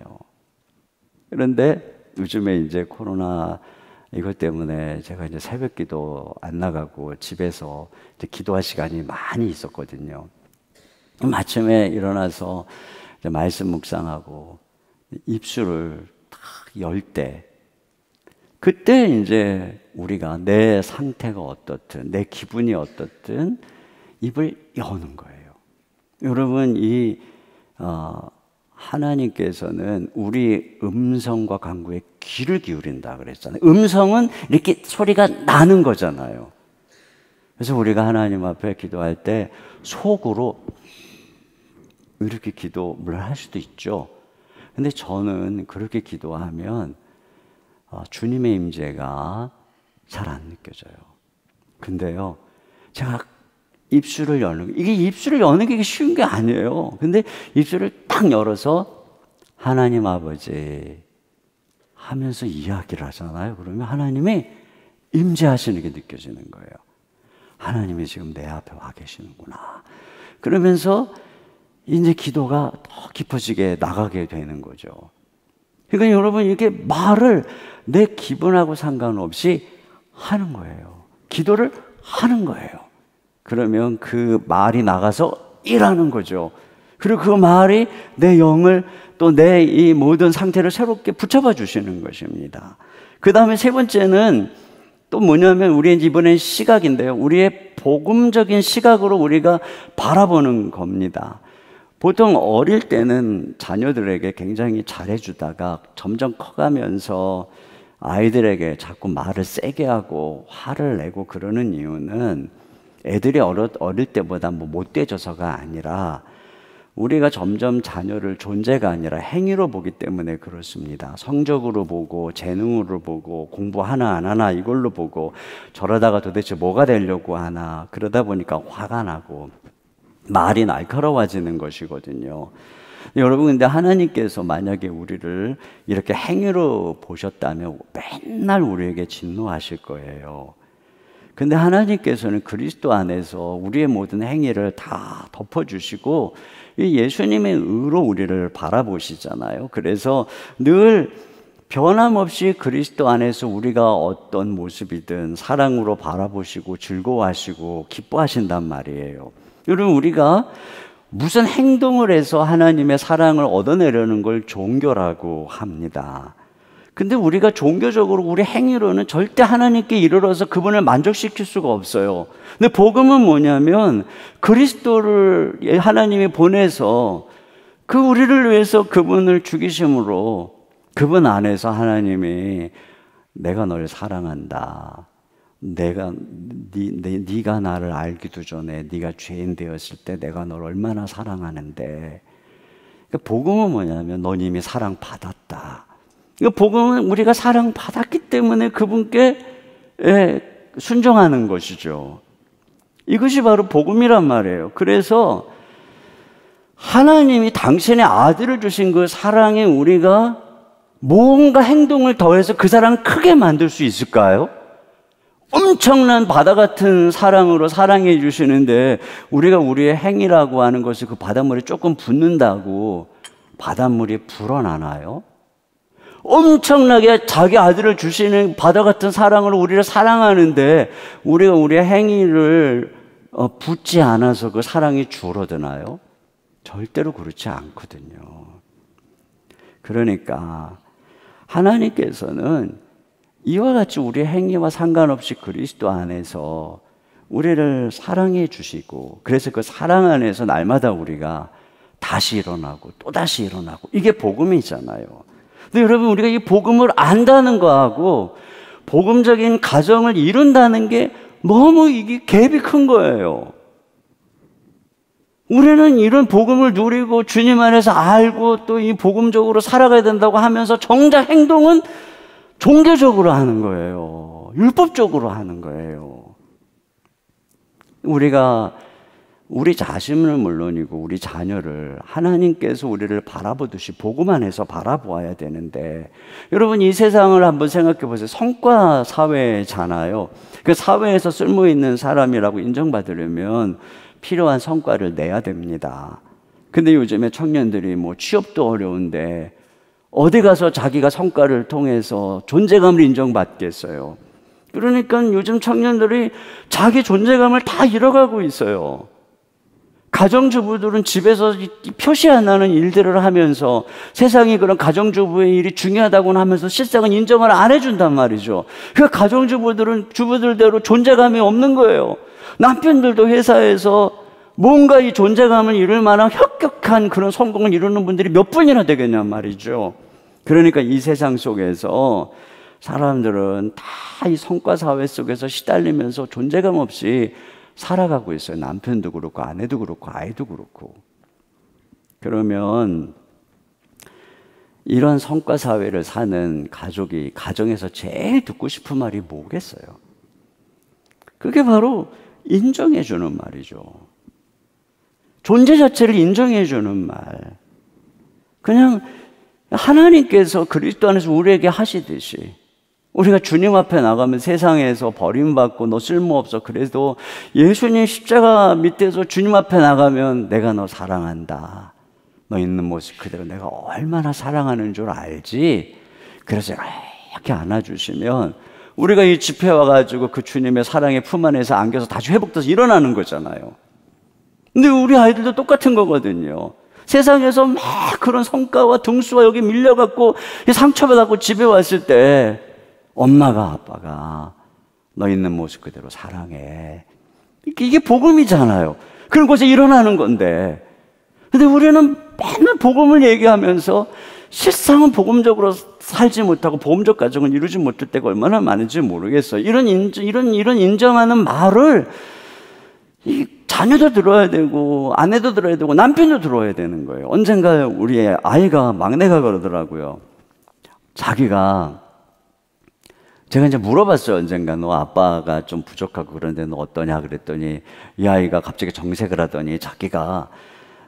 그런데 요즘에 이제 코로나 이것 때문에 제가 이제 새벽 기도 안 나가고 집에서 기도할 시간이 많이 있었거든요. 아침에 일어나서 말씀 묵상하고 입술을 탁열때 그때 이제 우리가 내 상태가 어떻든 내 기분이 어떻든 입을 여는 거예요. 여러분 이 어, 하나님께서는 우리 음성과 강구에 귀를 기울인다 그랬잖아요. 음성은 이렇게 소리가 나는 거잖아요. 그래서 우리가 하나님 앞에 기도할 때 속으로 이렇게 기도를 할 수도 있죠. 근데 저는 그렇게 기도하면 어, 주님의 임재가 잘 안 느껴져요. 근데요, 제가 입술을 여는 이게 입술을 여는 게 쉬운 게 아니에요. 근데 입술을 딱 열어서 하나님 아버지 하면서 이야기를 하잖아요. 그러면 하나님이 임재하시는 게 느껴지는 거예요. 하나님이 지금 내 앞에 와 계시는구나. 그러면서 이제 기도가 더 깊어지게 나가게 되는 거죠. 그러니까 여러분 이렇게 말을 내 기분하고 상관없이 하는 거예요. 기도를 하는 거예요. 그러면 그 말이 나가서 일하는 거죠. 그리고 그 말이 내 영을 또 내 이 모든 상태를 새롭게 붙잡아 주시는 것입니다. 그 다음에 세 번째는 또 뭐냐면 우리 이번엔 시각인데요. 우리의 복음적인 시각으로 우리가 바라보는 겁니다. 보통 어릴 때는 자녀들에게 굉장히 잘해주다가 점점 커가면서 아이들에게 자꾸 말을 세게 하고 화를 내고 그러는 이유는 애들이 어릴 때보다 뭐 못돼져서가 아니라 우리가 점점 자녀를 존재가 아니라 행위로 보기 때문에 그렇습니다. 성적으로 보고, 재능으로 보고, 공부 하나 안 하나 이걸로 보고, 저러다가 도대체 뭐가 되려고 하나, 그러다 보니까 화가 나고, 말이 날카로워지는 것이거든요. 여러분 근데 하나님께서 만약에 우리를 이렇게 행위로 보셨다면 맨날 우리에게 진노하실 거예요. 근데 하나님께서는 그리스도 안에서 우리의 모든 행위를 다 덮어주시고 예수님의 의로 우리를 바라보시잖아요. 그래서 늘 변함없이 그리스도 안에서 우리가 어떤 모습이든 사랑으로 바라보시고 즐거워하시고 기뻐하신단 말이에요. 여러분, 우리가 무슨 행동을 해서 하나님의 사랑을 얻어내려는 걸 종교라고 합니다. 근데 우리가 종교적으로 우리 행위로는 절대 하나님께 이르러서 그분을 만족시킬 수가 없어요. 근데 복음은 뭐냐면 그리스도를 하나님이 보내서 그 우리를 위해서 그분을 죽이심으로 그분 안에서 하나님이 내가 너를 사랑한다. 내가 네, 네, 네가 나를 알기도 전에 네가 죄인 되었을 때 내가 널 얼마나 사랑하는데 그러니까 복음은 뭐냐면 넌 이미 사랑 받았다. 그러니까 복음은 우리가 사랑 받았기 때문에 그분께 예, 순종하는 것이죠. 이것이 바로 복음이란 말이에요. 그래서 하나님이 당신의 아들을 주신 그 사랑에 우리가 무언가 행동을 더해서 그 사랑을 크게 만들 수 있을까요? 엄청난 바다 같은 사랑으로 사랑해 주시는데 우리가 우리의 행위라고 하는 것이 그바닷물에 조금 붙는다고 바닷물이 불어나나요? 엄청나게 자기 아들을 주시는 바다 같은 사랑으로 우리를 사랑하는데 우리가 우리의 행위를 어, 붙지 않아서 그 사랑이 줄어드나요? 절대로 그렇지 않거든요. 그러니까 하나님께서는 이와 같이 우리의 행위와 상관없이 그리스도 안에서 우리를 사랑해 주시고 그래서 그 사랑 안에서 날마다 우리가 다시 일어나고 또 다시 일어나고 이게 복음이잖아요. 근데 여러분 우리가 이 복음을 안다는 거하고 복음적인 가정을 이룬다는 게 너무 이게 갭이 큰 거예요. 우리는 이런 복음을 누리고 주님 안에서 알고 또 이 복음적으로 살아가야 된다고 하면서 정작 행동은 종교적으로 하는 거예요. 율법적으로 하는 거예요. 우리가 우리 자신을 물론이고 우리 자녀를 하나님께서 우리를 바라보듯이 보고만 해서 바라보아야 되는데 여러분 이 세상을 한번 생각해 보세요. 성과 사회잖아요. 그 사회에서 쓸모 있는 사람이라고 인정받으려면 필요한 성과를 내야 됩니다. 근데 요즘에 청년들이 뭐 취업도 어려운데 어디 가서 자기가 성과를 통해서 존재감을 인정받겠어요. 그러니까 요즘 청년들이 자기 존재감을 다 잃어가고 있어요. 가정주부들은 집에서 표시 안 하는 일들을 하면서 세상이 그런 가정주부의 일이 중요하다고 하면서 실상은 인정을 안 해준단 말이죠. 그 가정주부들은 주부들대로 존재감이 없는 거예요. 남편들도 회사에서 뭔가 이 존재감을 잃을 만한 협격 유력한 그런 성공을 이루는 분들이 몇 분이나 되겠냐 말이죠. 그러니까 이 세상 속에서 사람들은 다 이 성과 사회 속에서 시달리면서 존재감 없이 살아가고 있어요. 남편도 그렇고 아내도 그렇고 아이도 그렇고. 그러면 이런 성과 사회를 사는 가족이 가정에서 제일 듣고 싶은 말이 뭐겠어요? 그게 바로 인정해 주는 말이죠. 존재 자체를 인정해 주는 말. 그냥 하나님께서 그리스도 안에서 우리에게 하시듯이 우리가 주님 앞에 나가면 세상에서 버림받고 너 쓸모없어. 그래도 예수님 십자가 밑에서 주님 앞에 나가면 내가 너 사랑한다. 너 있는 모습 그대로 내가 얼마나 사랑하는 줄 알지? 그래서 이렇게 안아주시면 우리가 이 집회 와가지고 그 주님의 사랑의 품 안에서 안겨서 다시 회복돼서 일어나는 거잖아요. 근데 우리 아이들도 똑같은 거거든요. 세상에서 막 그런 성과와 등수와 여기 밀려갖고 상처받았고 집에 왔을 때 엄마가 아빠가 너 있는 모습 그대로 사랑해. 이게 복음이잖아요. 그런 곳에 일어나는 건데. 근데 우리는 맨날 복음을 얘기하면서 실상은 복음적으로 살지 못하고 복음적 가정을 이루지 못할 때가 얼마나 많은지 모르겠어요. 이런 인정, 이런 이런 인정하는 말을 이 자녀도 들어야 되고 아내도 들어야 되고 남편도 들어야 되는 거예요. 언젠가 우리 아이가 막내가 그러더라고요. 자기가 제가 이제 물어봤어요. 언젠가 너 아빠가 좀 부족하고 그런데 너 어떠냐 그랬더니 이 아이가 갑자기 정색을 하더니 자기가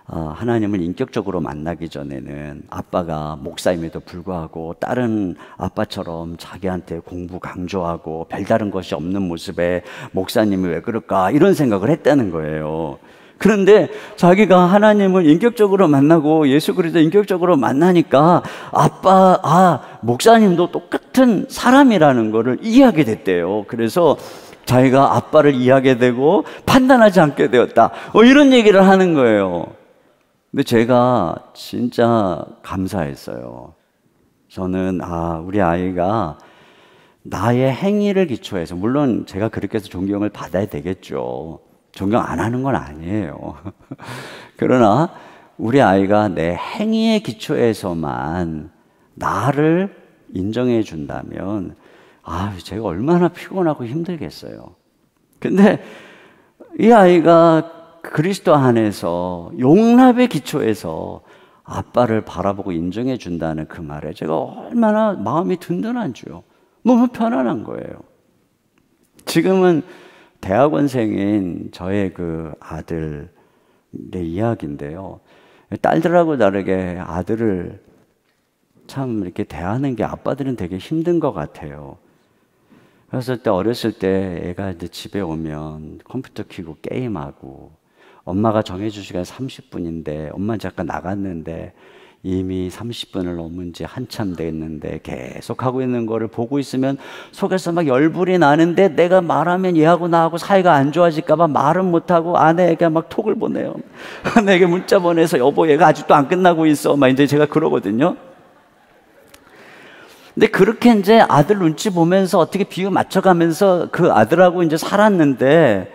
어, 하나님을 인격적으로 만나기 전에는 아빠가 목사임에도 불구하고 다른 아빠처럼 자기한테 공부 강조하고 별다른 것이 없는 모습에 목사님이 왜 그럴까 이런 생각을 했다는 거예요. 그런데 자기가 하나님을 인격적으로 만나고 예수 그리스도 인격적으로 만나니까 아빠 아 목사님도 똑같은 사람이라는 거를 이해하게 됐대요. 그래서 자기가 아빠를 이해하게 되고 판단하지 않게 되었다. 어, 이런 얘기를 하는 거예요. 근데 제가 진짜 감사했어요. 저는, 아, 우리 아이가 나의 행위를 기초해서, 물론 제가 그렇게 해서 존경을 받아야 되겠죠. 존경 안 하는 건 아니에요. 그러나 우리 아이가 내 행위에 기초해서만 나를 인정해 준다면, 아, 제가 얼마나 피곤하고 힘들겠어요. 근데 이 아이가 그리스도 안에서 용납의 기초에서 아빠를 바라보고 인정해 준다는 그 말에 제가 얼마나 마음이 든든한지요. 너무 편안한 거예요. 지금은 대학원생인 저의 그 아들의 이야기인데요. 딸들하고 다르게 아들을 참 이렇게 대하는 게 아빠들은 되게 힘든 것 같아요. 그래서 때 어렸을 때 애가 이제 집에 오면 컴퓨터 키고 게임하고 엄마가 정해준 시간 30분인데 엄마 잠깐 나갔는데 이미 30분을 넘은 지 한참 됐는데 계속 하고 있는 거를 보고 있으면 속에서 막 열불이 나는데 내가 말하면 얘하고 나하고 사이가 안 좋아질까봐 말은 못하고 아내에게 막 톡을 보내요. 아내에게 문자 보내서 여보 얘가 아직도 안 끝나고 있어. 막 이제 제가 그러거든요. 근데 그렇게 이제 아들 눈치 보면서 어떻게 비유 맞춰가면서 그 아들하고 이제 살았는데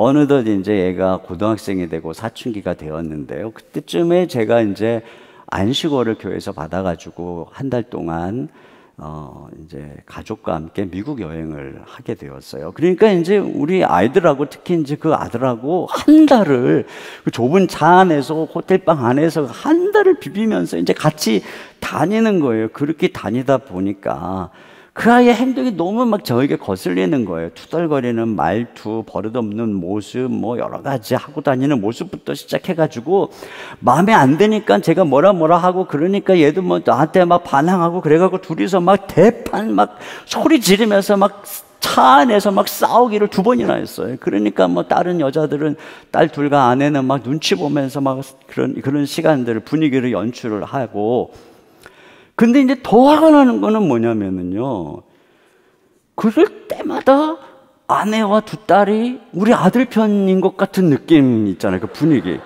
어느덧 이제 얘가 고등학생이 되고 사춘기가 되었는데요. 그때쯤에 제가 이제 안식어를 교회에서 받아가지고 한 달 동안 어, 이제 가족과 함께 미국 여행을 하게 되었어요. 그러니까 이제 우리 아이들하고 특히 이제 그 아들하고 한 달을 그 좁은 차 안에서 호텔방 안에서 한 달을 비비면서 이제 같이 다니는 거예요. 그렇게 다니다 보니까 그 아이의 행동이 너무 막 저에게 거슬리는 거예요. 투덜거리는 말투, 버릇없는 모습, 뭐 여러 가지 하고 다니는 모습부터 시작해가지고 마음에 안 드니까 제가 뭐라 뭐라 하고 그러니까 얘도 뭐 나한테 막 반항하고 그래가지고 둘이서 막 대판 막 소리 지르면서 막 차 안에서 막 싸우기를 두 번이나 했어요. 그러니까 뭐 다른 여자들은 딸 둘과 아내는 막 눈치 보면서 막 그런 그런 시간들을 분위기를 연출을 하고 근데 이제 더 화가 나는 거는 뭐냐면은요. 그럴 때마다 아내와 두 딸이 우리 아들 편인 것 같은 느낌 있잖아요. 그 분위기.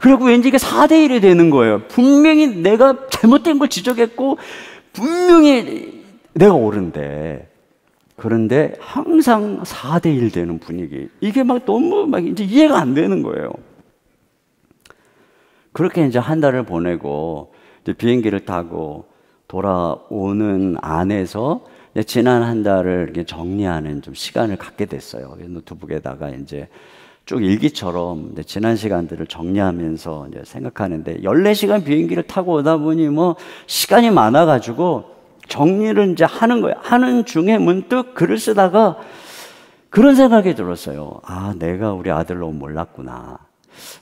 그리고 왠지 이게 4대 1이 되는 거예요. 분명히 내가 잘못된 걸 지적했고, 분명히 내가 옳은데. 그런데 항상 4대 1 되는 분위기. 이게 막 너무 막 이제 이해가 안 되는 거예요. 그렇게 이제 한 달을 보내고, 이제 비행기를 타고, 돌아오는 안에서 지난 한 달을 정리하는 좀 시간을 갖게 됐어요. 노트북에다가 이제 쭉 일기처럼 지난 시간들을 정리하면서 생각하는데 14시간 비행기를 타고 오다 보니 뭐 시간이 많아 가지고 정리를 이제 하는 거예요. 하는 중에 문득 글을 쓰다가 그런 생각이 들었어요. 아, 내가 우리 아들 너무 몰랐구나.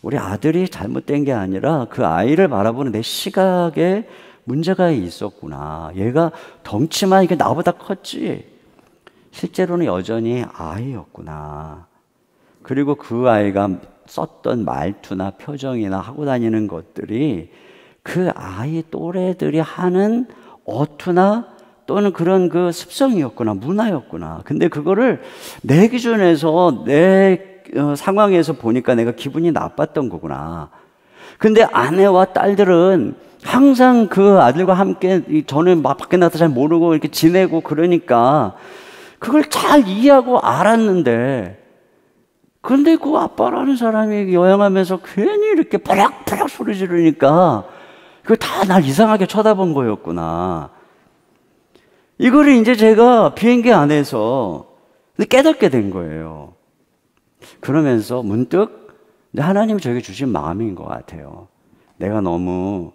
우리 아들이 잘못된 게 아니라 그 아이를 바라보는 내 시각에 문제가 있었구나. 얘가 덩치만 이게 나보다 컸지. 실제로는 여전히 아이였구나. 그리고 그 아이가 썼던 말투나 표정이나 하고 다니는 것들이 그 아이 또래들이 하는 어투나 또는 그런 그 습성이었구나, 문화였구나. 근데 그거를 내 기준에서 내 어, 상황에서 보니까 내가 기분이 나빴던 거구나. 근데 아내와 딸들은 항상 그 아들과 함께 저는 막 밖에 나서잘 모르고 이렇게 지내고 그러니까 그걸 잘 이해하고 알았는데 근데그 아빠라는 사람이 여행하면서 괜히 이렇게 버락버락 소리 지르니까 그걸 다날 이상하게 쳐다본 거였구나. 이거를 이제 제가 비행기 안에서 깨닫게 된 거예요. 그러면서 문득 하나님 저에게 주신 마음인 것 같아요. 내가 너무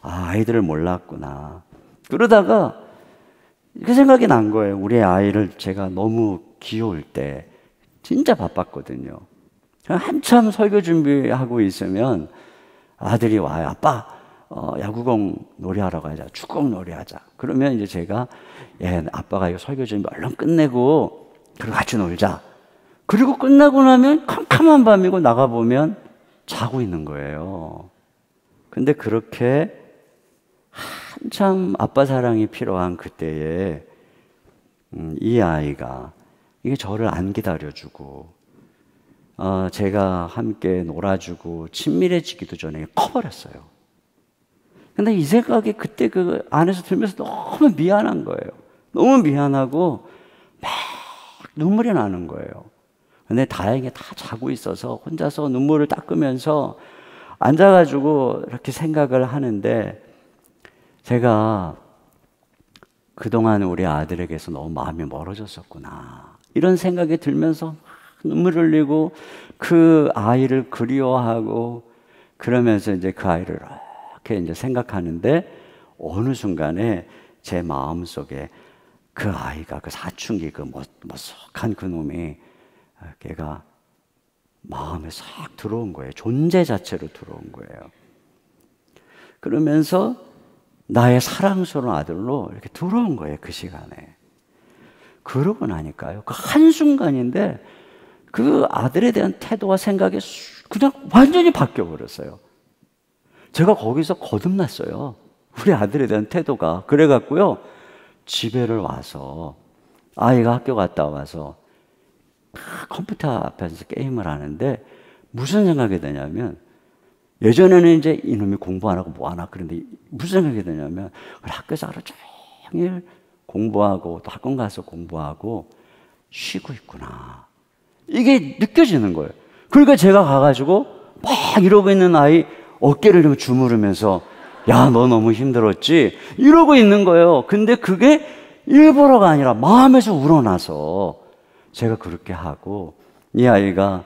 아, 아이들을 몰랐구나. 그러다가 이렇게 생각이 난 거예요. 우리 아이를 제가 너무 귀여울 때 진짜 바빴거든요. 한참 설교 준비하고 있으면 아들이 와요. 아빠, 어, 야구공 놀이하러 가자. 축구공 놀이하자. 그러면 이제 제가 예, 아빠가 이거 설교 준비 얼른 끝내고 그리고 같이 놀자. 그리고 끝나고 나면 캄캄한 밤이고 나가보면 자고 있는 거예요. 근데 그렇게 한참 아빠 사랑이 필요한 그때에 음, 이 아이가 이게 저를 안 기다려주고 어, 제가 함께 놀아주고 친밀해지기도 전에 커버렸어요. 근데 이 생각이 그때 그 안에서 들면서 너무 미안한 거예요. 너무 미안하고 막 눈물이 나는 거예요. 근데 다행히 다 자고 있어서 혼자서 눈물을 닦으면서 앉아가지고 이렇게 생각을 하는데 제가 그동안 우리 아들에게서 너무 마음이 멀어졌었구나. 이런 생각이 들면서 눈물 흘리고 그 아이를 그리워하고 그러면서 이제 그 아이를 이렇게 이제 생각하는데 어느 순간에 제 마음 속에 그 아이가 그 사춘기 그 멋, 뭐, 멋석한 그 놈이 걔가 마음에 싹 들어온 거예요. 존재 자체로 들어온 거예요. 그러면서 나의 사랑스러운 아들로 이렇게 들어온 거예요. 그 시간에. 그러고 나니까요. 그 한순간인데 그 아들에 대한 태도와 생각이 그냥 완전히 바뀌어버렸어요. 제가 거기서 거듭났어요. 우리 아들에 대한 태도가. 그래갖고요. 집에를 와서 아이가 학교 갔다 와서 컴퓨터 앞에서 게임을 하는데 무슨 생각이 되냐면 예전에는 이제 이놈이 공부 안 하고 뭐 하나 그런데 무슨 생각이 되냐면 학교에서 하루 종일 공부하고 또 학원 가서 공부하고 쉬고 있구나. 이게 느껴지는 거예요. 그러니까 제가 가가지고 막 이러고 있는 아이 어깨를 좀 주무르면서 야, 너 너무 힘들었지? 이러고 있는 거예요. 근데 그게 일부러가 아니라 마음에서 우러나서 제가 그렇게 하고 이 아이가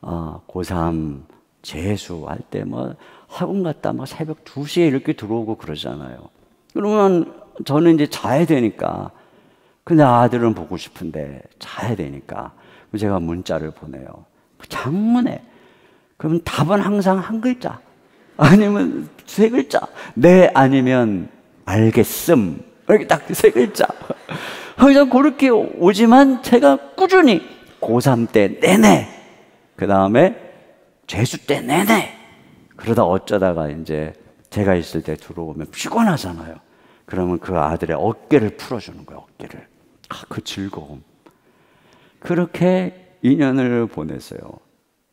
어, 고3 재수할 때뭐 학원 갔다 막 새벽 2시에 이렇게 들어오고 그러잖아요. 그러면 저는 이제 자야 되니까 근데 아들은 보고 싶은데 자야 되니까 제가 문자를 보내요. 그 장문에 그러면 답은 항상 한 글자 아니면 세 글자 네 아니면 알겠음 이렇게 딱 세 글자 항상 그렇게 오지만 제가 꾸준히 고3 때 내내 그 다음에 재수 때 내내 그러다 어쩌다가 이제 제가 있을 때 들어오면 피곤하잖아요. 그러면 그 아들의 어깨를 풀어주는 거예요. 어깨를 아, 그 즐거움 그렇게 인연을 보냈어요.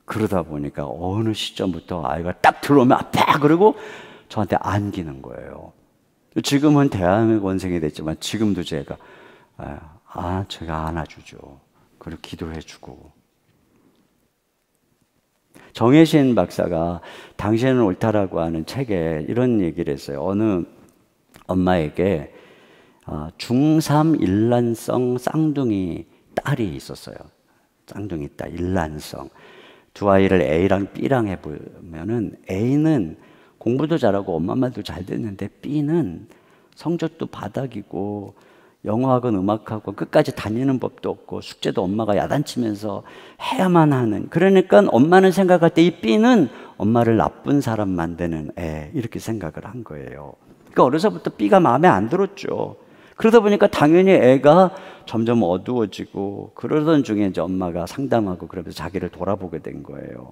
그러다 보니까 어느 시점부터 아이가 딱 들어오면 아파! 그리고 저한테 안기는 거예요. 지금은 대한민국 원생이 됐지만 지금도 제가 예, 아, 제가 안아주죠. 그리고 기도해주고. 정혜신 박사가 당신은 옳다라고 하는 책에 이런 얘기를 했어요. 어느 엄마에게 아, 중3 일란성 쌍둥이 딸이 있었어요. 쌍둥이 딸, 일란성. 두 아이를 A랑 B랑 해보면은 A는 공부도 잘하고 엄마 말도 잘 듣는데 B는 성적도 바닥이고 영어학원, 음악학원 끝까지 다니는 법도 없고 숙제도 엄마가 야단치면서 해야만 하는. 그러니까 엄마는 생각할 때 이 B는 엄마를 나쁜 사람 만드는 애 이렇게 생각을 한 거예요. 그러니까 어려서부터 B가 마음에 안 들었죠. 그러다 보니까 당연히 애가 점점 어두워지고 그러던 중에 이제 엄마가 상담하고 그러면서 자기를 돌아보게 된 거예요.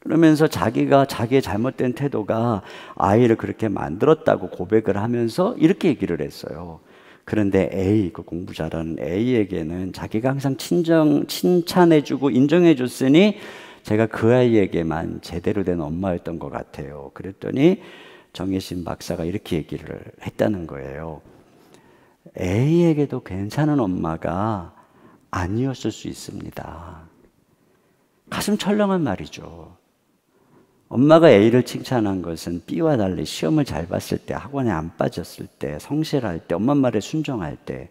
그러면서 자기가 자기의 잘못된 태도가 아이를 그렇게 만들었다고 고백을 하면서 이렇게 얘기를 했어요. 그런데 A, 그 공부 잘하는 A에게는 자기가 항상 친정, 칭찬해주고 인정해줬으니 제가 그 아이에게만 제대로 된 엄마였던 것 같아요. 그랬더니 정혜신 박사가 이렇게 얘기를 했다는 거예요. A에게도 괜찮은 엄마가 아니었을 수 있습니다. 가슴 철렁한 말이죠. 엄마가 A를 칭찬한 것은 B와 달리 시험을 잘 봤을 때, 학원에 안 빠졌을 때, 성실할 때, 엄마 말에 순종할 때.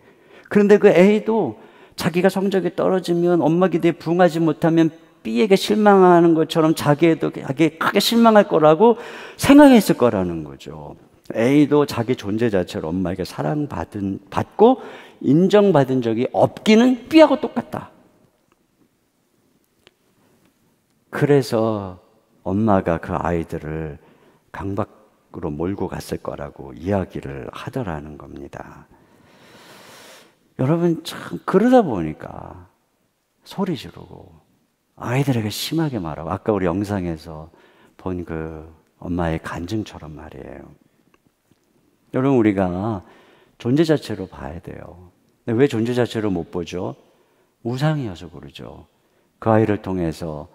그런데 그 A도 자기가 성적이 떨어지면 엄마 기대에 부응하지 못하면 B에게 실망하는 것처럼 자기에도 크게 실망할 거라고 생각했을 거라는 거죠. A도 자기 존재 자체를 엄마에게 사랑받은 받고 인정받은 적이 없기는 B하고 똑같다. 그래서 엄마가 그 아이들을 강박으로 몰고 갔을 거라고 이야기를 하더라는 겁니다. 여러분, 참, 그러다 보니까 소리 지르고 아이들에게 심하게 말하고 아까 우리 영상에서 본 그 엄마의 간증처럼 말이에요. 여러분, 우리가 존재 자체로 봐야 돼요. 왜 존재 자체로 못 보죠? 우상이어서 그러죠. 그 아이를 통해서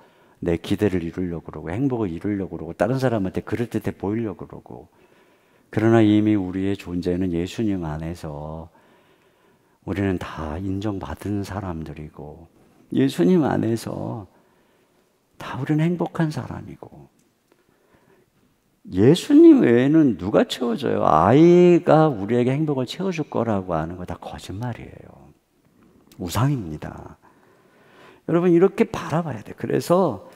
내 기대를 이루려고 그러고 행복을 이루려고 그러고 다른 사람한테 그럴듯해 보이려고 그러고 그러나 이미 우리의 존재는 예수님 안에서 우리는 다 인정받은 사람들이고 예수님 안에서 다 우리는 행복한 사람이고 예수님 외에는 누가 채워져요 아이가 우리에게 행복을 채워줄 거라고 하는 거 다 거짓말이에요. 우상입니다. 여러분 이렇게 바라봐야 돼. 그래서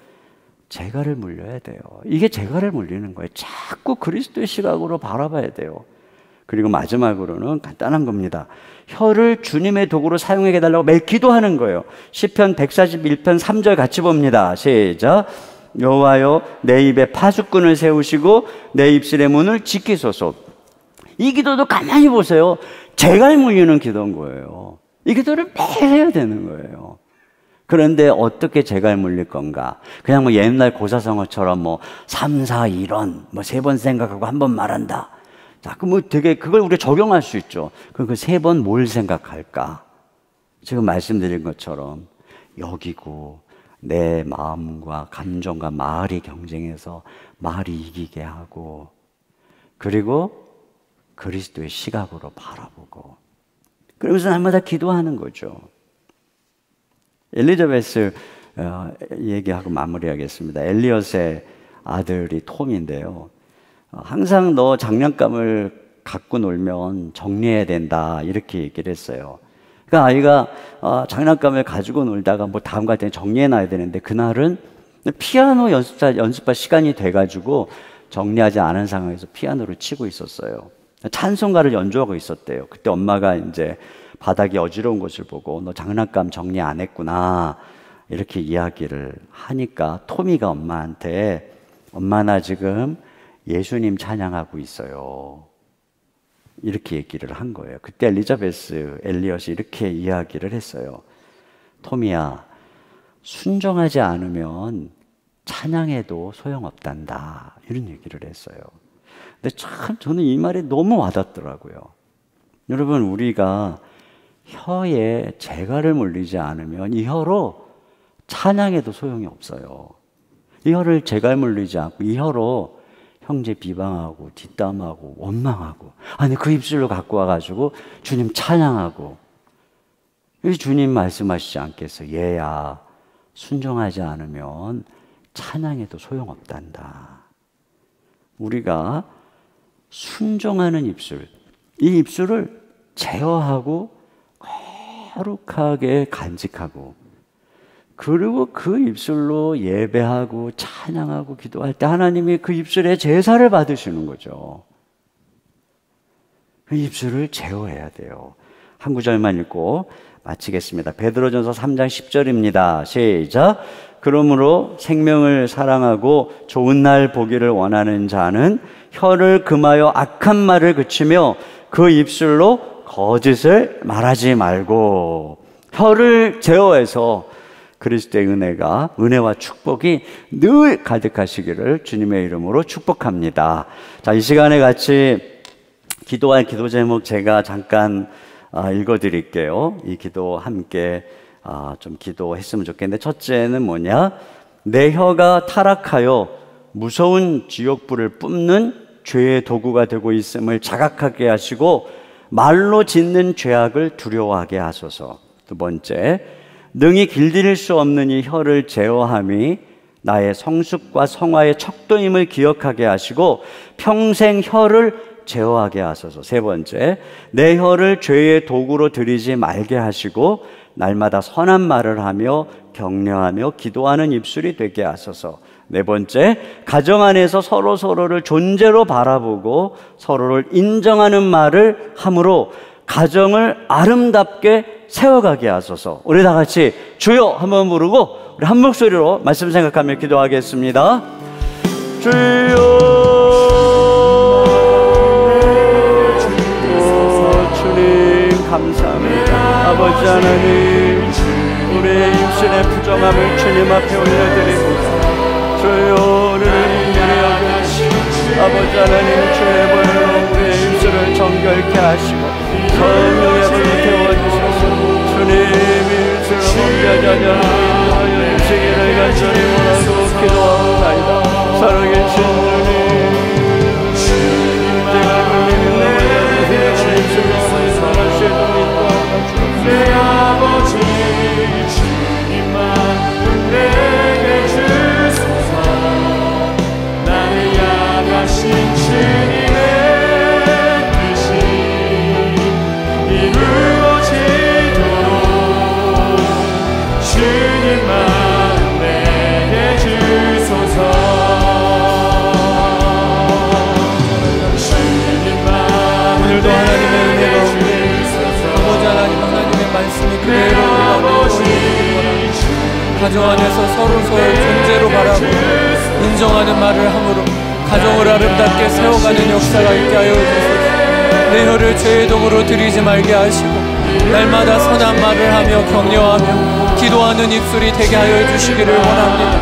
제가를 물려야 돼요. 이게 제가를 물리는 거예요. 자꾸 그리스도의 시각으로 바라봐야 돼요. 그리고 마지막으로는 간단한 겁니다. 혀를 주님의 도구로 사용해 달라고 매일 기도하는 거예요. 시편 141편 3절 같이 봅니다. 시작. 여호와여 내 입에 파수꾼을 세우시고 내 입술의 문을 지키소서. 이 기도도 가만히 보세요. 제가 물리는 기도인 거예요. 이 기도를 매일 해야 되는 거예요. 그런데 어떻게 재갈 물릴 건가? 그냥 뭐 옛날 고사성어처럼 뭐 3, 4, 1원, 뭐 세 번 생각하고 한 번 말한다. 자, 그 뭐 되게 그걸 우리가 적용할 수 있죠. 그럼 그 세 번 뭘 생각할까? 지금 말씀드린 것처럼 여기고 내 마음과 감정과 말이 경쟁해서 말이 이기게 하고 그리고 그리스도의 시각으로 바라보고 그러면서 날마다 기도하는 거죠. 엘리자베스 어, 얘기하고 마무리하겠습니다. 엘리엇의 아들이 톰인데요. 어, 항상 너 장난감을 갖고 놀면 정리해야 된다 이렇게 얘기를 했어요. 그러니까 아이가 어, 장난감을 가지고 놀다가 뭐 다음 갈 때는 정리해놔야 되는데 그날은 피아노 연습자 연습할 시간이 돼가지고 정리하지 않은 상황에서 피아노를 치고 있었어요. 찬송가를 연주하고 있었대요. 그때 엄마가 이제 바닥이 어지러운 것을 보고 너 장난감 정리 안 했구나. 이렇게 이야기를 하니까 토미가 엄마한테 엄마 나 지금 예수님 찬양하고 있어요. 이렇게 얘기를 한 거예요. 그때 엘리자베스 엘리엇이 이렇게 이야기를 했어요. 토미야, 순종하지 않으면 찬양해도 소용없단다. 이런 얘기를 했어요. 근데 참 저는 이 말이 너무 와닿더라고요. 여러분, 우리가 혀에 재갈을 물리지 않으면 이 혀로 찬양해도 소용이 없어요. 이 혀를 재갈 물리지 않고 이 혀로 형제 비방하고 뒷담하고 원망하고 아니 그 입술로 갖고 와가지고 주님 찬양하고 이 주님 말씀하시지 않겠어 얘야 순종하지 않으면 찬양해도 소용없단다. 우리가 순종하는 입술 이 입술을 제어하고 거룩하게 간직하고 그리고 그 입술로 예배하고 찬양하고 기도할 때 하나님이 그 입술에 제사를 받으시는 거죠. 그 입술을 제어해야 돼요. 한 구절만 읽고 마치겠습니다. 베드로전서 3장 10절입니다. 시작. 그러므로 생명을 사랑하고 좋은 날 보기를 원하는 자는 혀를 금하여 악한 말을 그치며 그 입술로 거짓을 말하지 말고 혀를 제어해서 그리스도의 은혜가 은혜와 축복이 늘 가득하시기를 주님의 이름으로 축복합니다. 자, 이 시간에 같이 기도할 기도 제목 제가 잠깐 아, 읽어 드릴게요. 이 기도 함께 아, 좀 기도했으면 좋겠는데 첫째는 뭐냐? 내 혀가 타락하여 무서운 지옥불을 뿜는 죄의 도구가 되고 있음을 자각하게 하시고 말로 짓는 죄악을 두려워하게 하소서. 두 번째, 능히 길들일 수 없는 이 혀를 제어함이 나의 성숙과 성화의 척도임을 기억하게 하시고 평생 혀를 제어하게 하소서. 세 번째, 내 혀를 죄의 도구로 들이지 말게 하시고 날마다 선한 말을 하며 격려하며 기도하는 입술이 되게 하소서. 네 번째, 가정 안에서 서로 서로를 존재로 바라보고 서로를 인정하는 말을 함으로 가정을 아름답게 세워가게 하소서. 우리 다 같이 주여 한번 부르고 우리 한 목소리로 말씀 생각하며 기도하겠습니다. 주여. 감사합니다. 아버지 하나님, 우리의 육신의 부정함을 주님 앞에 올려드리고 주요를 여 인도하시고 아버지 하나님 죄벌로 우리의 입술을 정결케 하시고 성령의 불을 태워주시고 주님 입술을 범죄하지 하여 주시기를 간절히 원하고 기도하옵나이다 사랑의 주님 제가 내 입술을 사랑하시옵니다 내 아버지 말씀이 그대로 나오시니 가정 안에서 서로 서로 존재로 바라고 인정하는 말을 함으로 가정을 아름답게 세워가는 역사가 있게 하여 주소서 내 혀를 죄의 동으로 들이지 말게 하시고 날마다 선한 말을 하며 격려하며 기도하는 입술이 되게 하여 주시기를 원합니다.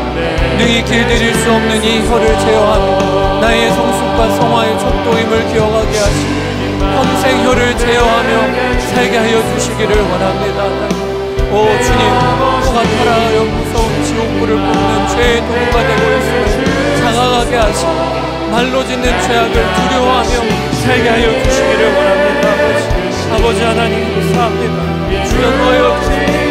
능히 길들일 수 없는 이 혀를 제어하며 나의 성숙과 성화의 척도임을 기억하게 하시고 평생 혀를 제어하며 살게 하여 주시기를 원합니다. 오 주님, 그가 타라하여 무서운 지옥불을 뽑는 죄의 도구가 되고 있으니 장악하게 하시고 말로 짓는 죄악을 두려워하며 살게 하여 주시기를 원합니다. 아버지, 하나님 감사합니다. 주여 너여 주님.